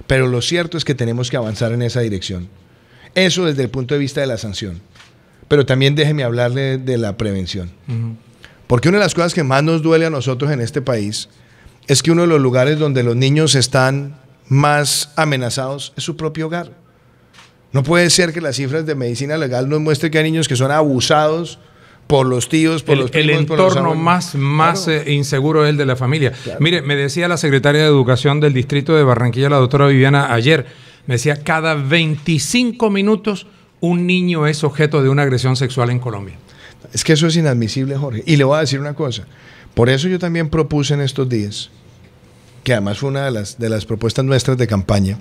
Pero lo cierto es que tenemos que avanzar en esa dirección. Eso desde el punto de vista de la sanción. Pero también déjeme hablarle de la prevención. Porque una de las cosas que más nos duele a nosotros en este país es que uno de los lugares donde los niños están más amenazados es su propio hogar. No puede ser que las cifras de medicina legal nos muestren que hay niños que son abusados por los tíos, por los primos, El entorno más, más eh, inseguro es el de la familia. Mire, me decía la secretaria de Educación del Distrito de Barranquilla, la doctora Viviana, ayer, me decía, cada 25 minutos un niño es objeto de una agresión sexual en Colombia. Es que eso es inadmisible, Jorge. Y le voy a decir una cosa. Por eso yo también propuse en estos días, que además fue una de las, de las propuestas nuestras de campaña,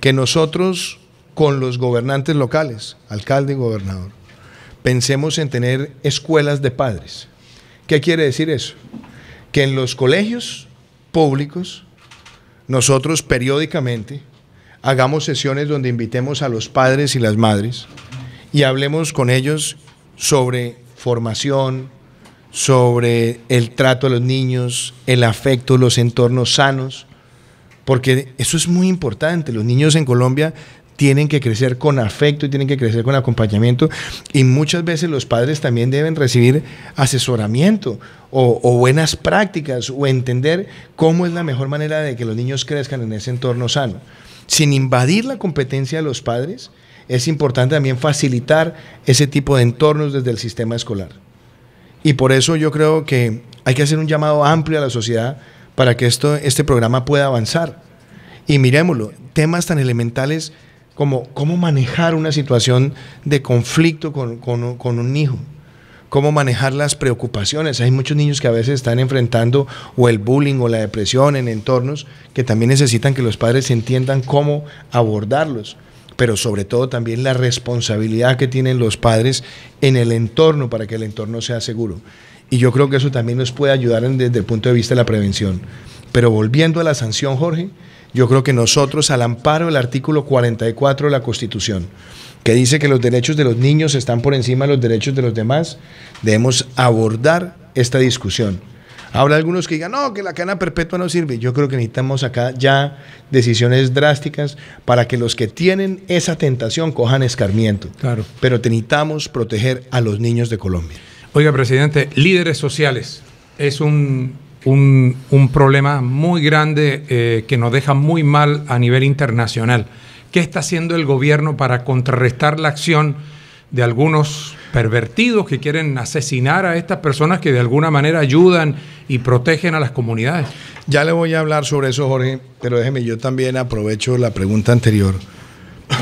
que nosotros con los gobernantes locales, alcalde y gobernador, pensemos en tener escuelas de padres. ¿Qué quiere decir eso? Que en los colegios públicos, nosotros periódicamente hagamos sesiones donde invitemos a los padres y las madres y hablemos con ellos sobre formación, sobre el trato a los niños, el afecto, los entornos sanos, porque eso es muy importante. Los niños en Colombia tienen que crecer con afecto y tienen que crecer con acompañamiento y muchas veces los padres también deben recibir asesoramiento o, o, buenas prácticas o entender cómo es la mejor manera de que los niños crezcan en ese entorno sano, sin invadir la competencia de los padres, es importante también facilitar ese tipo de entornos desde el sistema escolar. Y por eso yo creo que hay que hacer un llamado amplio a la sociedad para que esto, este programa pueda avanzar. Y miremoslo, temas tan elementales como cómo manejar una situación de conflicto con, con un hijo, cómo manejar las preocupaciones. Hay muchos niños que a veces están enfrentando o el bullying o la depresión en entornos que también necesitan que los padres entiendan cómo abordarlos pero sobre todo también la responsabilidad que tienen los padres en el entorno para que el entorno sea seguro. Y yo creo que eso también nos puede ayudar desde el punto de vista de la prevención. Pero volviendo a la sanción, Jorge, yo creo que nosotros, al amparo del artículo 44 de la Constitución, que dice que los derechos de los niños están por encima de los derechos de los demás, debemos abordar esta discusión Habrá algunos que digan, no, que la cana perpetua no sirve. Yo creo que necesitamos acá ya decisiones drásticas para que los que tienen esa tentación cojan escarmiento. Claro. Pero necesitamos proteger a los niños de Colombia. Oiga, presidente, líderes sociales es un, problema muy grande eh, que nos deja muy mal a nivel internacional. ¿Qué está haciendo el gobierno para contrarrestar la acción? de algunos pervertidos que quieren asesinar a estas personas que de alguna manera ayudan y protegen a las comunidades. Ya le voy a hablar sobre eso, Jorge, pero déjeme, yo también aprovecho la pregunta anterior.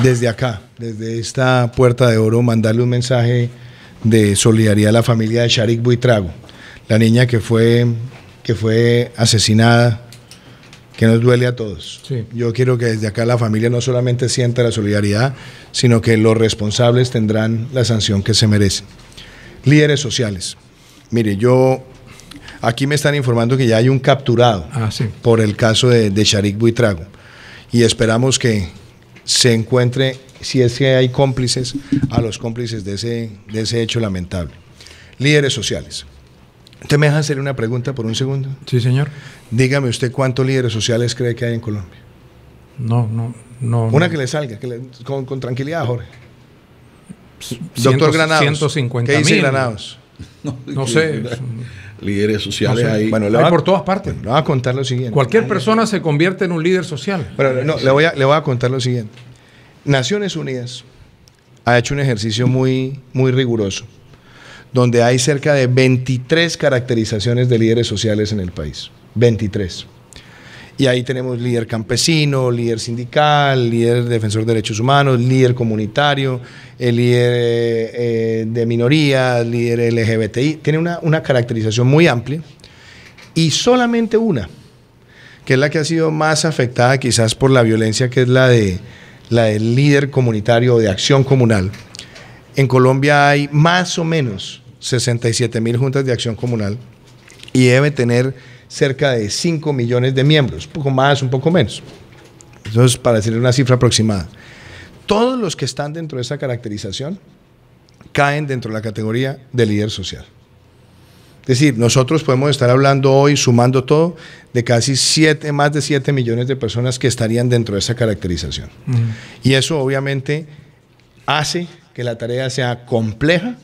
Desde acá, desde esta puerta de oro, mandarle un mensaje de solidaridad a la familia de Sharik Buitrago, la niña que fue, que fue asesinada que nos duele a todos. Yo quiero que desde acá la familia no solamente sienta la solidaridad, sino que los responsables tendrán la sanción que se merecen. Líderes sociales. Mire, yo aquí me están informando que ya hay un capturado ah, por el caso de, de Sharik Buitrago y esperamos que se encuentre, si es que hay cómplices, a los cómplices de ese, de ese hecho lamentable. Líderes sociales. ¿Usted me deja hacer una pregunta por un segundo? Sí, señor. Dígame usted cuántos líderes sociales cree que hay en Colombia. No, no, no. Una que le salga, con, tranquilidad, Jorge. Doctor Granados. 150 ¿Qué dice Granados? No, sé. Líderes sociales hay por todas partes. le voy a contar lo siguiente. Cualquier persona se convierte en un líder social. Pero no, le voy a, le voy a contar lo siguiente. Naciones Unidas ha hecho un ejercicio muy, muy riguroso donde hay cerca de 23 caracterizaciones de líderes sociales en el país. 23. Y ahí tenemos líder campesino, líder sindical, líder defensor de derechos humanos, líder comunitario, el eh, líder eh, eh, de minorías, líder LGBTI. Tiene una, caracterización muy amplia y solamente una, que es la que ha sido más afectada quizás por la violencia, que es la, de, la del líder comunitario o de acción comunal. En Colombia hay más o menos 67 mil juntas de acción comunal y debe tener cerca de 5 millones de miembros, un poco más, un poco menos. Entonces, para decirle una cifra aproximada, todos los que están dentro de esa caracterización caen dentro de la categoría de líder social. Es decir, nosotros podemos estar hablando hoy, sumando todo, de casi siete, más de 7 millones de personas que estarían dentro de esa caracterización. Y eso obviamente hace que la tarea sea compleja,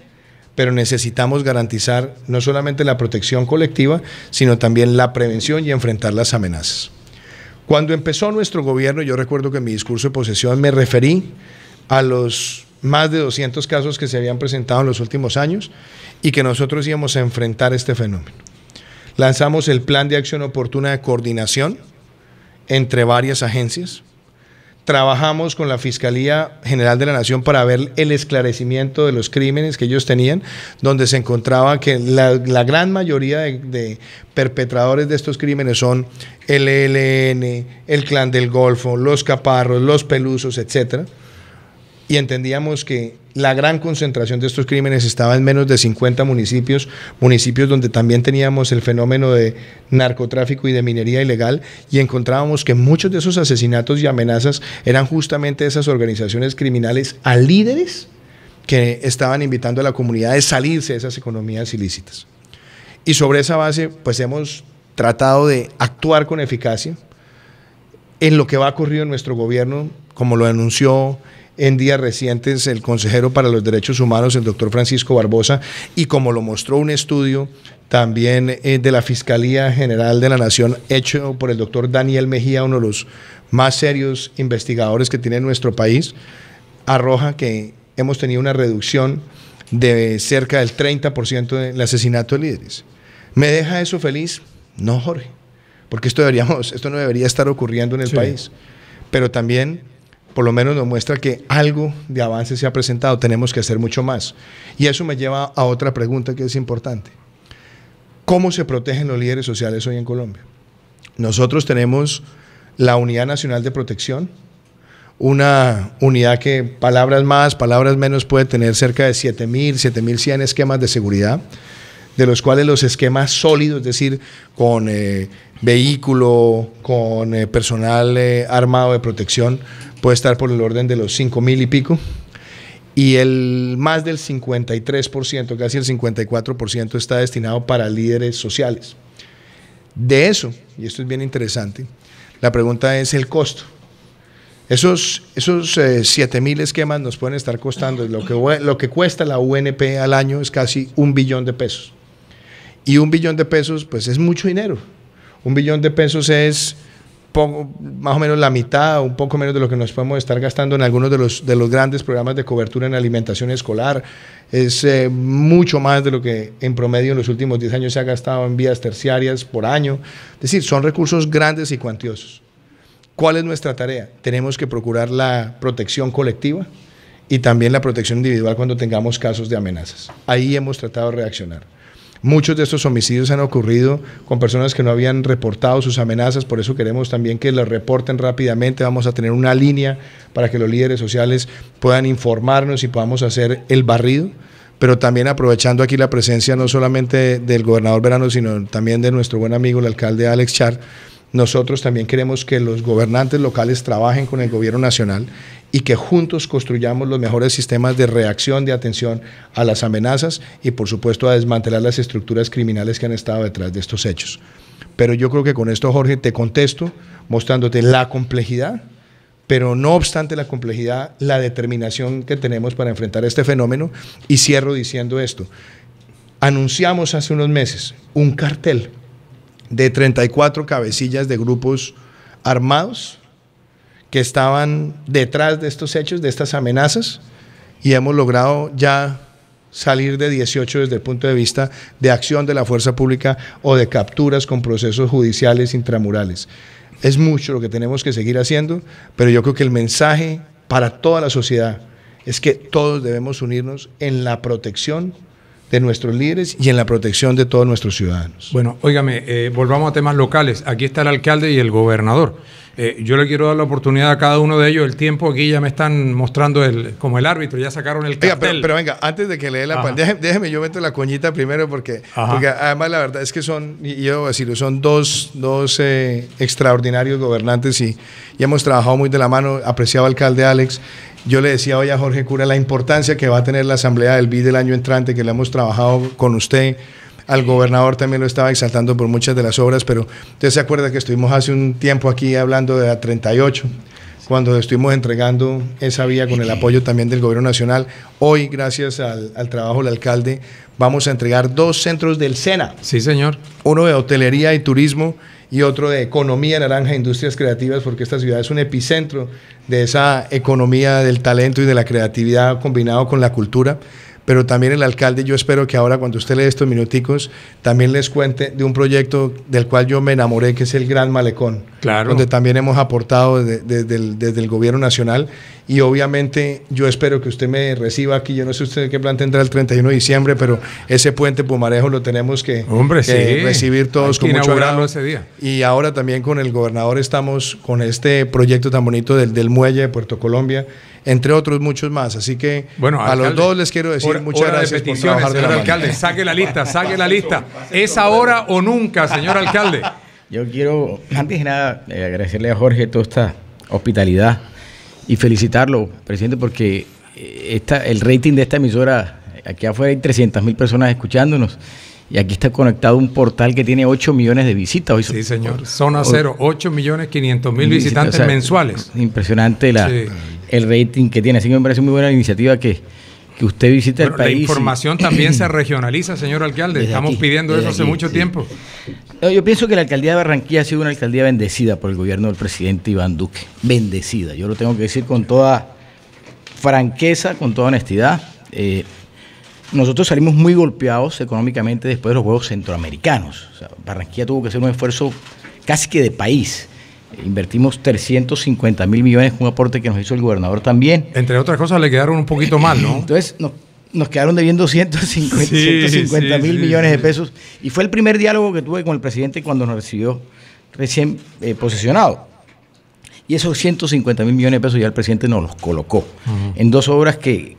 pero necesitamos garantizar no solamente la protección colectiva, sino también la prevención y enfrentar las amenazas. Cuando empezó nuestro gobierno, yo recuerdo que en mi discurso de posesión me referí a los más de 200 casos que se habían presentado en los últimos años y que nosotros íbamos a enfrentar este fenómeno. Lanzamos el Plan de Acción Oportuna de Coordinación entre varias agencias, trabajamos con la Fiscalía General de la Nación para ver el esclarecimiento de los crímenes que ellos tenían, donde se encontraba que la, gran mayoría de, de, perpetradores de estos crímenes son el ELN, el Clan del Golfo, los Caparros, los Pelusos, etcétera y entendíamos que la gran concentración de estos crímenes estaba en menos de 50 municipios, municipios donde también teníamos el fenómeno de narcotráfico y de minería ilegal, y encontrábamos que muchos de esos asesinatos y amenazas eran justamente esas organizaciones criminales a líderes que estaban invitando a la comunidad a salirse de esas economías ilícitas. Y sobre esa base, pues hemos tratado de actuar con eficacia en lo que va a ocurrir en nuestro gobierno, como lo anunció en días recientes el consejero para los derechos humanos, el doctor Francisco Barbosa, y como lo mostró un estudio también eh, de la Fiscalía General de la Nación, hecho por el doctor Daniel Mejía, uno de los más serios investigadores que tiene nuestro país, arroja que hemos tenido una reducción de cerca del 30% del asesinato de líderes. ¿Me deja eso feliz? No, Jorge, porque esto, deberíamos, esto no debería estar ocurriendo en el país. Pero también por lo menos nos muestra que algo de avance se ha presentado, tenemos que hacer mucho más. Y eso me lleva a otra pregunta que es importante. ¿Cómo se protegen los líderes sociales hoy en Colombia? Nosotros tenemos la Unidad Nacional de Protección, una unidad que palabras más, palabras menos puede tener cerca de 7.000, 7.100 esquemas de seguridad, de los cuales los esquemas sólidos, es decir, con eh, vehículo, con eh, personal eh, armado de protección, puede estar por el orden de los 5 mil y pico. Y el más del 53%, casi el 54% está destinado para líderes sociales. De eso, y esto es bien interesante, la pregunta es el costo. Esos, esos eh, mil esquemas nos pueden estar costando, lo que, lo que cuesta la UNP al año es casi un billón de pesos. Y un billón de pesos, pues es mucho dinero. Un billón de pesos es más o menos la mitad, un poco menos de lo que nos podemos estar gastando en algunos de los, de los grandes programas de cobertura en alimentación escolar. Es eh, mucho más de lo que en promedio en los últimos 10 años se ha gastado en vías terciarias por año. Es decir, son recursos grandes y cuantiosos. ¿Cuál es nuestra tarea? Tenemos que procurar la protección colectiva y también la protección individual cuando tengamos casos de amenazas. Ahí hemos tratado de reaccionar. Muchos de estos homicidios han ocurrido con personas que no habían reportado sus amenazas, por eso queremos también que lo reporten rápidamente. Vamos a tener una línea para que los líderes sociales puedan informarnos y podamos hacer el barrido pero también aprovechando aquí la presencia no solamente del gobernador Verano, sino también de nuestro buen amigo, el alcalde Alex Char, nosotros también queremos que los gobernantes locales trabajen con el gobierno nacional y que juntos construyamos los mejores sistemas de reacción, de atención a las amenazas y por supuesto a desmantelar las estructuras criminales que han estado detrás de estos hechos. Pero yo creo que con esto, Jorge, te contesto mostrándote la complejidad, pero no obstante la complejidad, la determinación que tenemos para enfrentar este fenómeno y cierro diciendo esto. Anunciamos hace unos meses un cartel de 34 cabecillas de grupos armados que estaban detrás de estos hechos, de estas amenazas, y hemos logrado ya salir de 18 desde el punto de vista de acción de la fuerza pública o de capturas con procesos judiciales intramurales. Es mucho lo que tenemos que seguir haciendo, pero yo creo que el mensaje para toda la sociedad es que todos debemos unirnos en la protección de nuestros líderes y en la protección de todos nuestros ciudadanos. Bueno, óigame, eh, volvamos a temas locales. Aquí está el alcalde y el gobernador. Eh, yo le quiero dar la oportunidad a cada uno de ellos. El tiempo aquí ya me están mostrando el, como el árbitro, ya sacaron el cartel. pero, venga, antes de que le dé la déjeme, déjeme, yo meto la coñita primero porque, además la verdad es que son, y yo decirlo, son dos, dos eh, extraordinarios gobernantes y, ya hemos trabajado muy de la mano. Apreciado alcalde Alex, yo le decía hoy a Jorge Cura la importancia que va a tener la asamblea del BID del año entrante, que le hemos trabajado con usted al gobernador también lo estaba exaltando por muchas de las obras, pero usted se acuerda que estuvimos hace un tiempo aquí hablando de la 38 cuando estuvimos entregando esa vía con el apoyo también del Gobierno Nacional. Hoy, gracias al, trabajo del alcalde, vamos a entregar dos centros del SENA. Sí, señor. Uno de hotelería y turismo y otro de economía naranja, e industrias creativas, porque esta ciudad es un epicentro de esa economía del talento y de la creatividad combinado con la cultura pero también el alcalde, yo espero que ahora cuando usted lee estos minuticos, también les cuente de un proyecto del cual yo me enamoré, que es el Gran Malecón, claro. donde también hemos aportado desde, el, gobierno nacional y obviamente yo espero que usted me reciba aquí, yo no sé usted qué plan tendrá el 31 de diciembre, pero ese puente Pumarejo lo tenemos que, recibir todos con mucho agrado. Ese día. Y ahora también con el gobernador estamos con este proyecto tan bonito del, del muelle de Puerto Colombia, entre otros muchos más. Así que bueno, a los dos les quiero decir muchas gracias por señor alcalde. Saque la lista, saque la lista. ¿Es ahora o nunca, señor alcalde? Yo quiero, antes de nada, eh, agradecerle a Jorge toda esta hospitalidad y felicitarlo, presidente, porque eh, esta, el rating de esta emisora, eh, aquí afuera hay 300 mil personas escuchándonos. Y aquí está conectado un portal que tiene 8 millones de visitas. Hoy sí, señor. Zona cero, 8 millones 500 mil visitantes, mensuales. Impresionante la, el rating que tiene. Así que me parece muy buena la iniciativa que, que usted visita el país. La información también se regionaliza, señor alcalde. Estamos pidiendo eso hace mucho tiempo. yo pienso que la alcaldía de Barranquilla ha sido una alcaldía bendecida por el gobierno del presidente Iván Duque. Bendecida. Yo lo tengo que decir con toda franqueza, con toda honestidad. Eh, nosotros salimos muy golpeados económicamente después de los Juegos Centroamericanos. Barranquilla tuvo que hacer un esfuerzo casi que de país Invertimos 350 mil millones con un aporte que nos hizo el gobernador también. Entre otras cosas, le quedaron un poquito más, ¿no? Entonces, nos, nos quedaron debiendo 150 mil millones de pesos. Y fue el primer diálogo que tuve con el presidente cuando nos recibió recién eh, posesionado. Y esos 150 mil millones de pesos ya el presidente nos los colocó en dos obras que,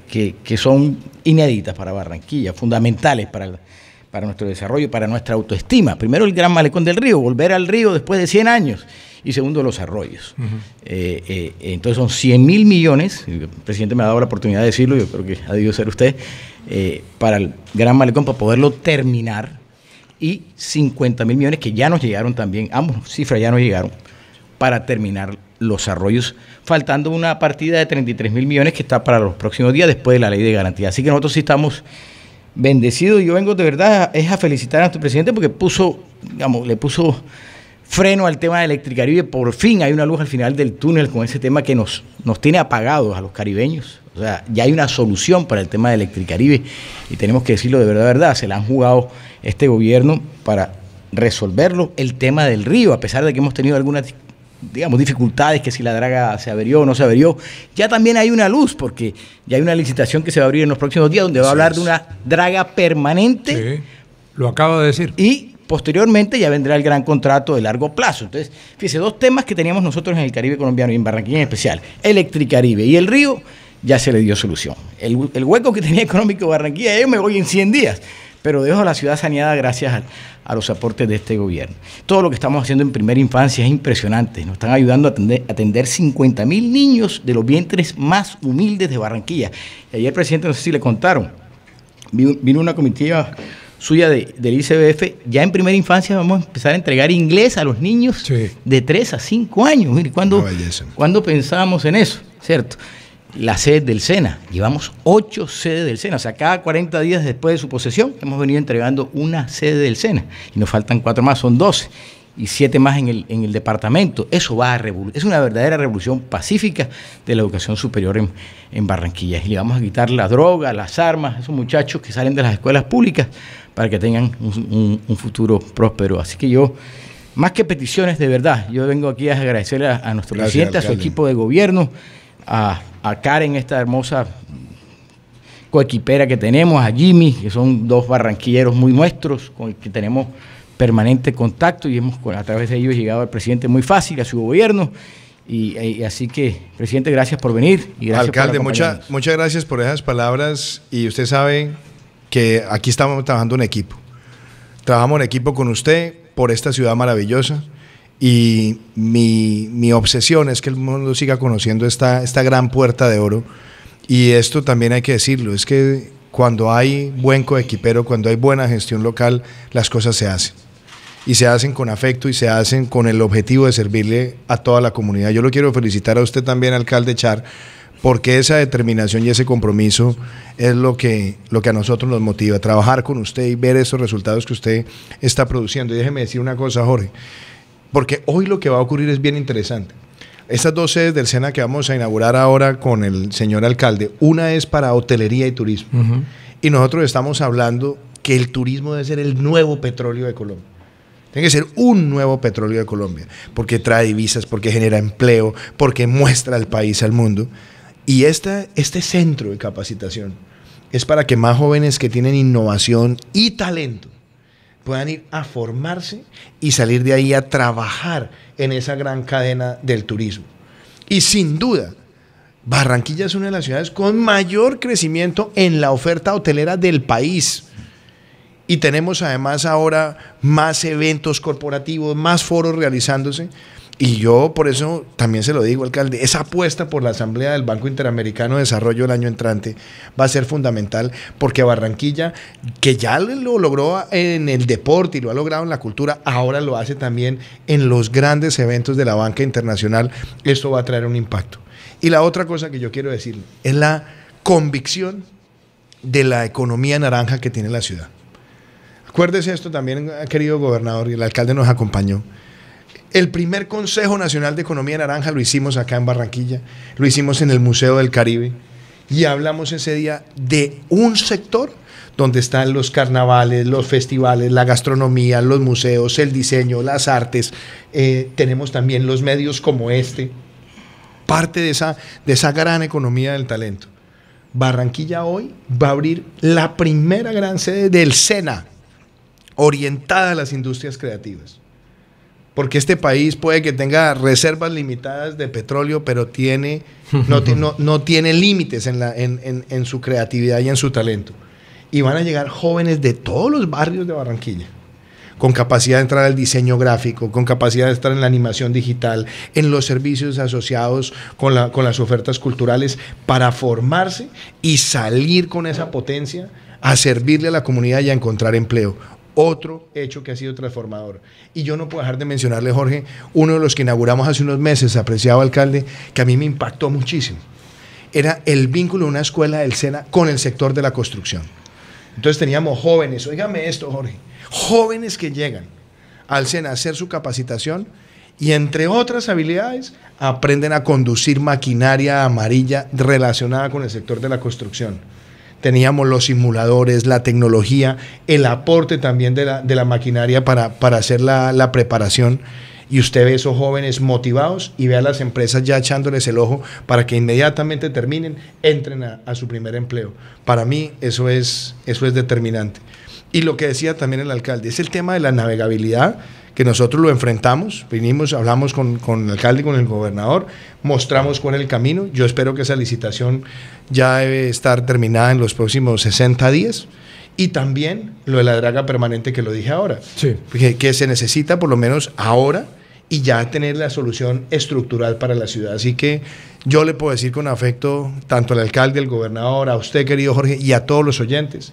son inéditas para Barranquilla, fundamentales para, para nuestro desarrollo, para nuestra autoestima. Primero el Gran Malecón del Río, volver al río después de 100 años y segundo, los arroyos. Eh, eh, entonces son 100 mil millones, el presidente me ha dado la oportunidad de decirlo, yo creo que ha debido ser usted, eh, para el Gran Malecón, para poderlo terminar, y 50 mil millones que ya nos llegaron también, ambos cifras ya nos llegaron, para terminar los arroyos, faltando una partida de 33 mil millones que está para los próximos días después de la ley de garantía. Así que nosotros sí estamos bendecidos, yo vengo de verdad es a felicitar a nuestro presidente porque puso, digamos, le puso freno al tema de Electricaribe. Por fin hay una luz al final del túnel con ese tema que nos, nos tiene apagados a los caribeños. O sea, ya hay una solución para el tema de Electricaribe y tenemos que decirlo de verdad, verdad, se la han jugado este gobierno para resolverlo. El tema del río, a pesar de que hemos tenido algunas digamos, dificultades, que si la draga se averió o no se averió. Ya también hay una luz, porque ya hay una licitación que se va a abrir en los próximos días, donde va a hablar de una draga permanente. lo acabo de decir. Y Posteriormente ya vendrá el gran contrato de largo plazo. Entonces, fíjese, dos temas que teníamos nosotros en el Caribe colombiano y en Barranquilla en especial, Electricaribe y el río, ya se le dio solución. El, hueco que tenía económico Barranquilla, yo me voy en 100 días, pero dejo la ciudad saneada gracias a, los aportes de este gobierno. Todo lo que estamos haciendo en primera infancia es impresionante. Nos están ayudando a atender, atender niños de los vientres más humildes de Barranquilla. Y ayer, presidente, no sé si le contaron, vino una comitiva suya del ICBF, ya en primera infancia vamos a empezar a entregar inglés a los niños de 3 a 5 años. cuando ¿cuándo, pensábamos en eso? ¿Cierto? La sede del SENA, llevamos 8 sedes del SENA, o sea, cada 40 días después de su posesión hemos venido entregando una sede del SENA y nos faltan 4 más, son 12 y 7 más en el, en el departamento. Eso va a es una verdadera revolución pacífica de la educación superior en, en Barranquilla. Y le vamos a quitar la droga, las armas, esos muchachos que salen de las escuelas públicas para que tengan un, futuro próspero. Así que yo, más que peticiones de verdad, yo vengo aquí a agradecerle a, nuestro presidente, a su equipo de gobierno, a, Karen, esta hermosa coequipera que tenemos, a Jimmy, que son dos barranquilleros muy nuestros, con el que tenemos permanente contacto y hemos a través de ellos llegado al presidente muy fácil, a su gobierno. Y, así que, presidente, gracias por venir. Y gracias Alcalde, muchas muchas gracias por esas palabras y usted sabe que aquí estamos trabajando en equipo. Trabajamos en equipo con usted por esta ciudad maravillosa y mi, obsesión es que el mundo siga conociendo esta, esta gran puerta de oro. Y esto también hay que decirlo, es que cuando hay buen coequipero, cuando hay buena gestión local, las cosas se hacen. Y se hacen con afecto y se hacen con el objetivo de servirle a toda la comunidad. Yo lo quiero felicitar a usted también, alcalde Char, porque esa determinación y ese compromiso es lo que, lo que a nosotros nos motiva, trabajar con usted y ver esos resultados que usted está produciendo. Y déjeme decir una cosa, Jorge, porque hoy lo que va a ocurrir es bien interesante. Estas dos sedes del SENA que vamos a inaugurar ahora con el señor alcalde, una es para hotelería y turismo. Y nosotros estamos hablando que el turismo debe ser el nuevo petróleo de Colombia. Tiene que ser un nuevo petróleo de Colombia, porque trae divisas, porque genera empleo, porque muestra al país al mundo. Y este centro de capacitación es para que más jóvenes que tienen innovación y talento puedan ir a formarse y salir de ahí a trabajar en esa gran cadena del turismo. Y sin duda, Barranquilla es una de las ciudades con mayor crecimiento en la oferta hotelera del país. Y tenemos además ahora más eventos corporativos, más foros realizándose. Y yo por eso también se lo digo, alcalde, esa apuesta por la Asamblea del Banco Interamericano de Desarrollo el año entrante va a ser fundamental porque Barranquilla, que ya lo logró en el deporte y lo ha logrado en la cultura, ahora lo hace también en los grandes eventos de la banca internacional. Esto va a traer un impacto. Y la otra cosa que yo quiero decir es la convicción de la economía naranja que tiene la ciudad. Acuérdese esto también, querido gobernador, y el alcalde nos acompañó. El primer Consejo Nacional de Economía Naranja lo hicimos acá en Barranquilla, lo hicimos en el Museo del Caribe y hablamos ese día de un sector donde están los carnavales, los festivales, la gastronomía, los museos, el diseño, las artes. Eh, tenemos también los medios como este, parte de esa, de esa gran economía del talento. Barranquilla hoy va a abrir la primera gran sede del SENA, orientada a las industrias creativas porque este país puede que tenga reservas limitadas de petróleo, pero tiene, no, no, no tiene límites en, su creatividad y en su talento. Y van a llegar jóvenes de todos los barrios de Barranquilla, con capacidad de entrar al diseño gráfico, con capacidad de estar en la animación digital, en los servicios asociados con, con las ofertas culturales, para formarse y salir con esa potencia a servirle a la comunidad y a encontrar empleo otro hecho que ha sido transformador. Y yo no puedo dejar de mencionarle, Jorge, uno de los que inauguramos hace unos meses, apreciado alcalde, que a mí me impactó muchísimo. Era el vínculo de una escuela del SENA con el sector de la construcción. Entonces teníamos jóvenes, oígame esto, Jorge, jóvenes que llegan al SENA a hacer su capacitación y entre otras habilidades aprenden a conducir maquinaria amarilla relacionada con el sector de la construcción teníamos los simuladores, la tecnología, el aporte también de la, de la maquinaria para, hacer la, preparación. Y usted ve esos jóvenes motivados y ve a las empresas ya echándoles el ojo para que inmediatamente terminen, entren a, su primer empleo. Para mí eso es, eso es determinante. Y lo que decía también el alcalde, es el tema de la navegabilidad, que nosotros lo enfrentamos, vinimos, hablamos con, con el alcalde con el gobernador, mostramos cuál es el camino. Yo espero que esa licitación ya debe estar terminada en los próximos 60 días. Y también lo de la draga permanente que lo dije ahora, sí. que, que se necesita por lo menos ahora y ya tener la solución estructural para la ciudad. Así que yo le puedo decir con afecto tanto al alcalde, al gobernador, a usted querido Jorge y a todos los oyentes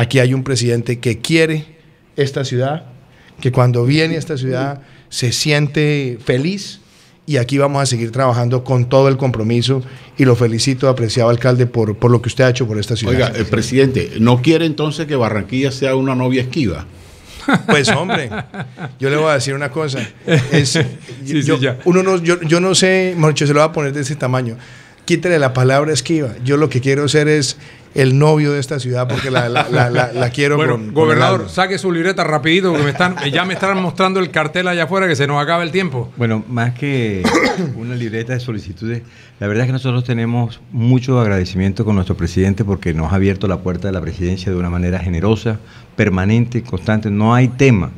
Aquí hay un presidente que quiere esta ciudad, que cuando viene a esta ciudad se siente feliz y aquí vamos a seguir trabajando con todo el compromiso y lo felicito, apreciado alcalde, por, lo que usted ha hecho por esta ciudad. Oiga, el eh, presidente, ¿no quiere entonces que Barranquilla sea una novia esquiva? Pues hombre, yo le voy a decir una cosa. yo, uno no, yo, no sé, Moncho, se lo va a poner de ese tamaño. Quítale la palabra esquiva. Yo lo que quiero hacer es el novio de esta ciudad porque la, quiero gobernador, saque su libreta rapidito porque están, eh, ya me están mostrando el cartel allá afuera que se nos acaba el tiempo. Bueno, más que una libreta de solicitudes, la verdad es que nosotros tenemos mucho agradecimiento con nuestro presidente porque nos ha abierto la puerta de la presidencia de una manera generosa, permanente, constante. No hay tema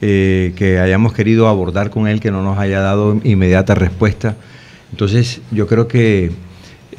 eh, que hayamos querido abordar con él que no nos haya dado inmediata respuesta. Entonces, yo creo que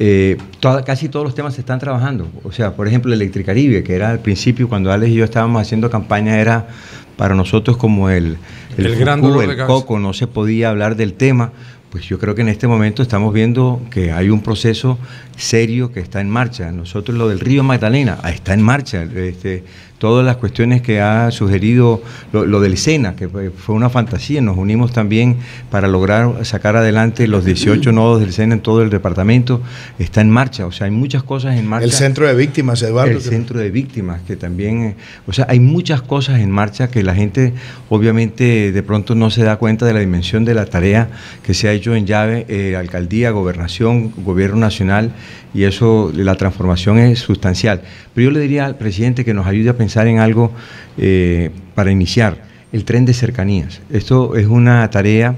eh, casi todos los temas se están trabajando. O sea, por ejemplo, Electricaribe, que era al principio cuando Alex y yo estábamos haciendo campaña, era para nosotros como el, el, el, gran el coco, no se podía hablar del tema. Pues yo creo que en este momento estamos viendo que hay un proceso serio que está en marcha. Nosotros lo del río Magdalena ah, está en marcha. Este, todas las cuestiones que ha sugerido lo, del SENA, que fue una fantasía. Nos unimos también para lograr sacar adelante los 18 nodos del SENA en todo el departamento. Está en marcha, o sea, hay muchas cosas en marcha. El centro de víctimas, Eduardo. El centro de víctimas, que también, eh, o sea, hay muchas cosas en marcha que la gente obviamente de pronto no se da cuenta de la dimensión de la tarea que se ha hecho en llave eh, alcaldía, gobernación, gobierno nacional y eso, la transformación es sustancial. Pero yo le diría al presidente que nos ayude a pensar en algo eh, para iniciar, el tren de cercanías. Esto es una tarea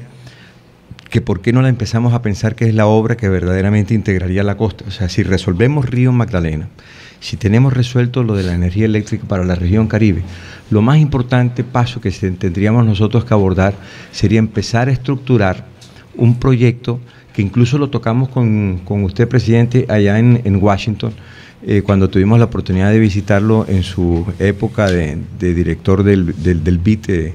que por qué no la empezamos a pensar que es la obra que verdaderamente integraría la costa. O sea, si resolvemos Río Magdalena, si tenemos resuelto lo de la energía eléctrica para la región Caribe, lo más importante paso que tendríamos nosotros que abordar sería empezar a estructurar un proyecto que incluso lo tocamos con, usted, presidente, allá en, Washington, eh, cuando tuvimos la oportunidad de visitarlo en su época de, director del, del, BIT. E.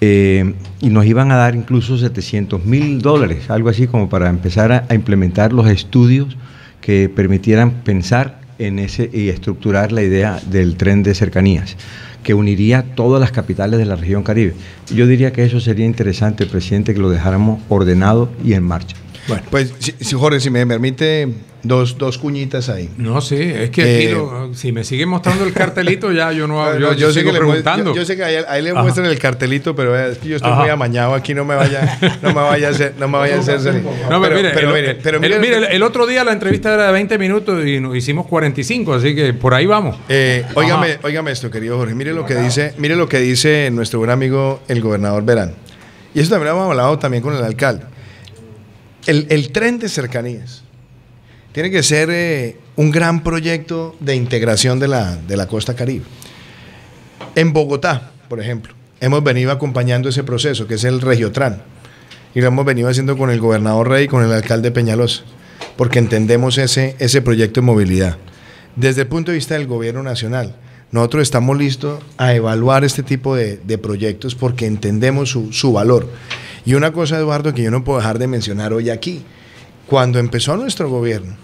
Eh, y nos iban a dar incluso 700 mil dólares, algo así como para empezar a, implementar los estudios que permitieran pensar en ese y estructurar la idea del tren de cercanías que uniría todas las capitales de la región Caribe. Yo diría que eso sería interesante, presidente, que lo dejáramos ordenado y en marcha. Bueno. Pues, si, Jorge, si me permite, dos, dos cuñitas ahí. No, sí, es que eh, si me siguen mostrando el cartelito, ya yo no, yo, yo, sigo preguntando. Yo, sé que ahí, le muestran el cartelito, pero es que yo estoy muy amañado aquí, no me vaya, no me vaya a hacer, no me vaya a hacer pero, mire, pero, el, mire, mire, el, otro día la entrevista era de 20 minutos y hicimos 45, así que por ahí vamos. Eh, óigame, esto, querido Jorge, mire lo que dice, mire lo que dice nuestro buen amigo el gobernador Verán. Y eso también lo hemos hablado también con el alcalde el, tren de cercanías tiene que ser eh, un gran proyecto de integración de la, de la costa caribe. En Bogotá, por ejemplo, hemos venido acompañando ese proceso, que es el Regiotran, y lo hemos venido haciendo con el gobernador Rey y con el alcalde Peñalosa, porque entendemos ese, ese proyecto de movilidad. Desde el punto de vista del gobierno nacional, nosotros estamos listos a evaluar este tipo de, de proyectos porque entendemos su, su valor. Y una cosa, Eduardo, que yo no puedo dejar de mencionar hoy aquí. Cuando empezó nuestro gobierno,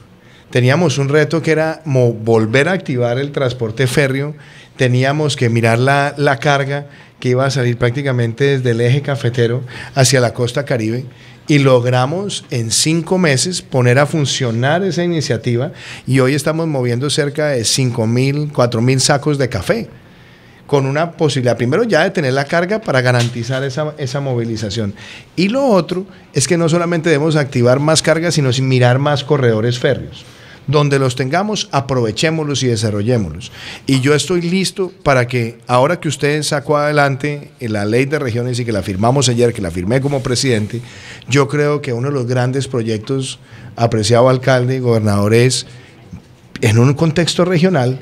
teníamos un reto que era volver a activar el transporte férreo, teníamos que mirar la, carga que iba a salir prácticamente desde el eje cafetero hacia la costa caribe y logramos en cinco meses poner a funcionar esa iniciativa y hoy estamos moviendo cerca de 5.000, mil sacos de café con una posibilidad, primero ya de tener la carga para garantizar esa, movilización. Y lo otro es que no solamente debemos activar más cargas, sino sin mirar más corredores férreos donde los tengamos, aprovechémoslos y desarrollémoslos. Y yo estoy listo para que ahora que usted sacó adelante eh, la ley de regiones y que la firmamos ayer, que la firmé como presidente, yo creo que uno de los grandes proyectos, apreciado alcalde y gobernador, es en un contexto regional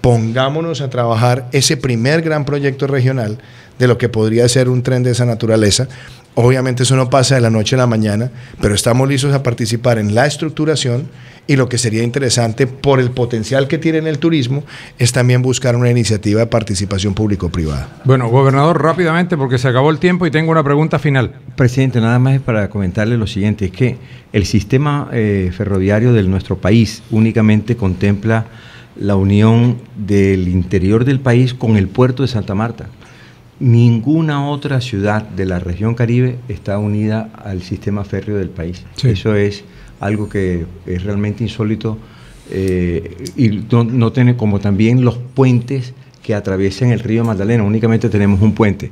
pongámonos a trabajar ese primer gran proyecto regional de lo que podría ser un tren de esa naturaleza. Obviamente eso no pasa de la noche a la mañana, pero estamos listos a participar en la estructuración y lo que sería interesante por el potencial que tiene en el turismo es también buscar una iniciativa de participación público-privada. Bueno, gobernador, rápidamente porque se acabó el tiempo y tengo una pregunta final. Presidente, nada más es para comentarle lo siguiente, es que el sistema eh, ferroviario de nuestro país únicamente contempla la unión del interior del país con el puerto de Santa Marta. Ninguna otra ciudad de la región Caribe está unida al sistema férreo del país. Eso es algo que es realmente insólito eh, y no, tiene como también los puentes que atraviesan el río Magdalena. Únicamente tenemos un puente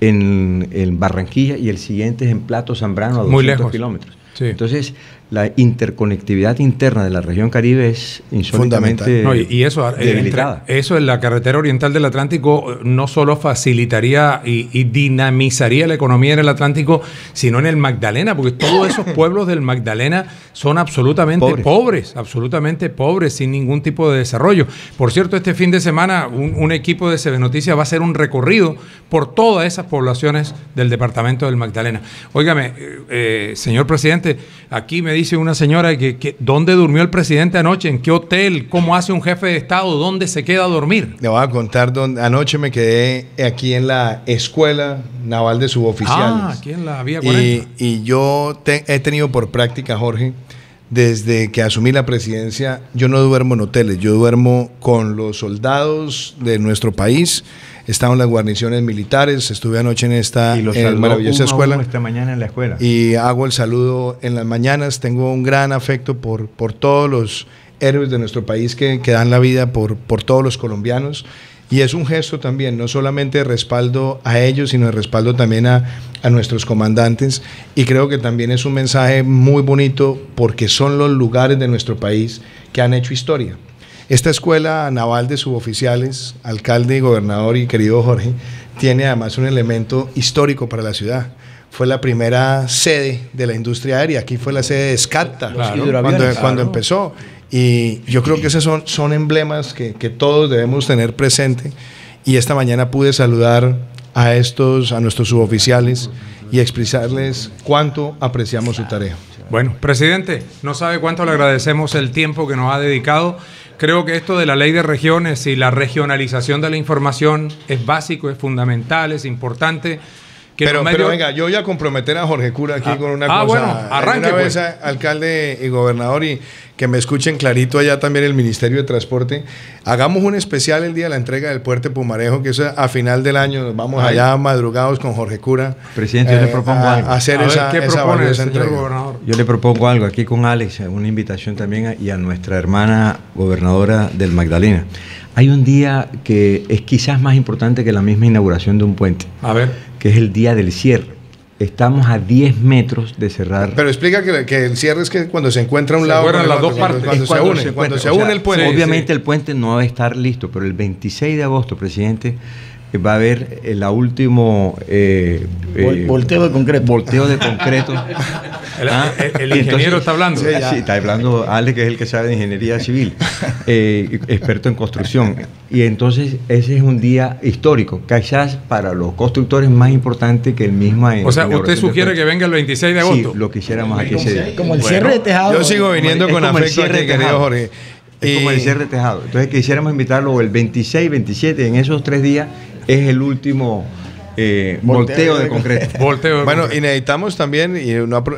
en, Barranquilla y el siguiente es en Plato Zambrano a 200 Muy lejos. kilómetros. Entonces, la interconectividad interna de la región Caribe es insólitamente y, eso, eh, eso en la carretera oriental del Atlántico eh, no solo facilitaría y, dinamizaría la economía en el Atlántico, sino en el Magdalena, porque todos esos pueblos del Magdalena son absolutamente pobres. absolutamente pobres, sin ningún tipo de desarrollo. Por cierto, este fin de semana un, equipo de CB Noticias va a hacer un recorrido por todas esas poblaciones del departamento del Magdalena. Óigame, eh, señor presidente, aquí me dice una señora que, dónde durmió el presidente anoche, en qué hotel, cómo hace un jefe de Estado, dónde se queda a dormir. Le voy a contar dónde anoche me quedé aquí en la escuela naval de suboficiales. Ah, aquí en la vía 40. Y, yo he tenido por práctica, Jorge, desde que asumí la presidencia, yo no duermo en hoteles, yo duermo con los soldados de nuestro país estaban las guarniciones militares, estuve anoche en esta en maravillosa escuela. mañana en la escuela. Y hago el saludo en las mañanas, tengo un gran afecto por, por todos los héroes de nuestro país que, que dan la vida por, todos los colombianos. Y es un gesto también, no solamente respaldo a ellos, sino de respaldo también a, a, nuestros comandantes. Y creo que también es un mensaje muy bonito porque son los lugares de nuestro país que han hecho historia. Esta escuela naval de suboficiales, alcalde y gobernador y querido Jorge, tiene además un elemento histórico para la ciudad fue la primera sede de la industria aérea. Aquí fue la sede de Escata, cuando, empezó. Y yo creo que esos son, son emblemas que, que, todos debemos tener presente. Y esta mañana pude saludar a estos, a nuestros suboficiales y expresarles cuánto apreciamos su tarea. Bueno, presidente, no sabe cuánto le agradecemos el tiempo que nos ha dedicado. Creo que esto de la ley de regiones y la regionalización de la información es básico, es fundamental, es importante pero, venga, yo voy a comprometer a Jorge Cura aquí ah. con una ah, cosa. Ah, bueno, arranque. Una vez, pues. alcalde y gobernador, y que me escuchen clarito allá también el Ministerio de Transporte. Hagamos un especial el día de la entrega del puerto Pumarejo, que es a final del año vamos allá madrugados con Jorge Cura. Presidente, yo le eh, propongo algo. hacer esa, ¿qué propone el gobernador? Yo le propongo algo aquí con Alex, eh, una invitación también y a nuestra hermana gobernadora del Magdalena. Hay un día que es quizás más importante que la misma inauguración de un puente. A ver que es el día del cierre. Estamos a 10 metros de cerrar. Pero explica que, el cierre es que cuando se encuentra un lado. las dos partes. Cuando, se une, el puente. Obviamente el puente no va a estar listo, pero el 26 de agosto, presidente, eh, va a haber el eh, último eh, volteo de concreto. Volteo de concreto. el, ah, ingeniero está hablando. Sí, está hablando Ale, que es el que sabe de ingeniería civil, experto en construcción. Y entonces ese es un día histórico, quizás para los constructores más importante que el mismo. O sea, usted sugiere que venga el 26 de agosto. Sí, lo quisiéramos aquí Como el cierre de tejado. Yo sigo viniendo con afecto aquí, querido Jorge. Es como el cierre de tejado. Entonces quisiéramos invitarlo el 26, 27, en esos tres días es el último. Eh, volteo, de concreto. bueno, y necesitamos también, y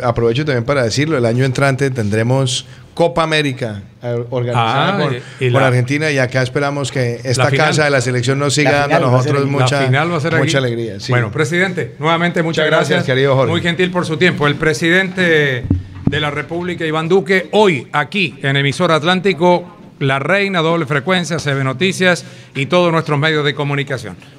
aprovecho también para decirlo, el año entrante tendremos Copa América eh, organizada ah, por, Argentina y acá esperamos que esta casa de la selección nos siga dando a nosotros mucha, alegría. Bueno, presidente, nuevamente muchas, gracias, querido Muy gentil por su tiempo. El presidente de la República, Iván Duque, hoy aquí en Emisor Atlántico, La Reina, Doble Frecuencia, CB Noticias y todos nuestros medios de comunicación.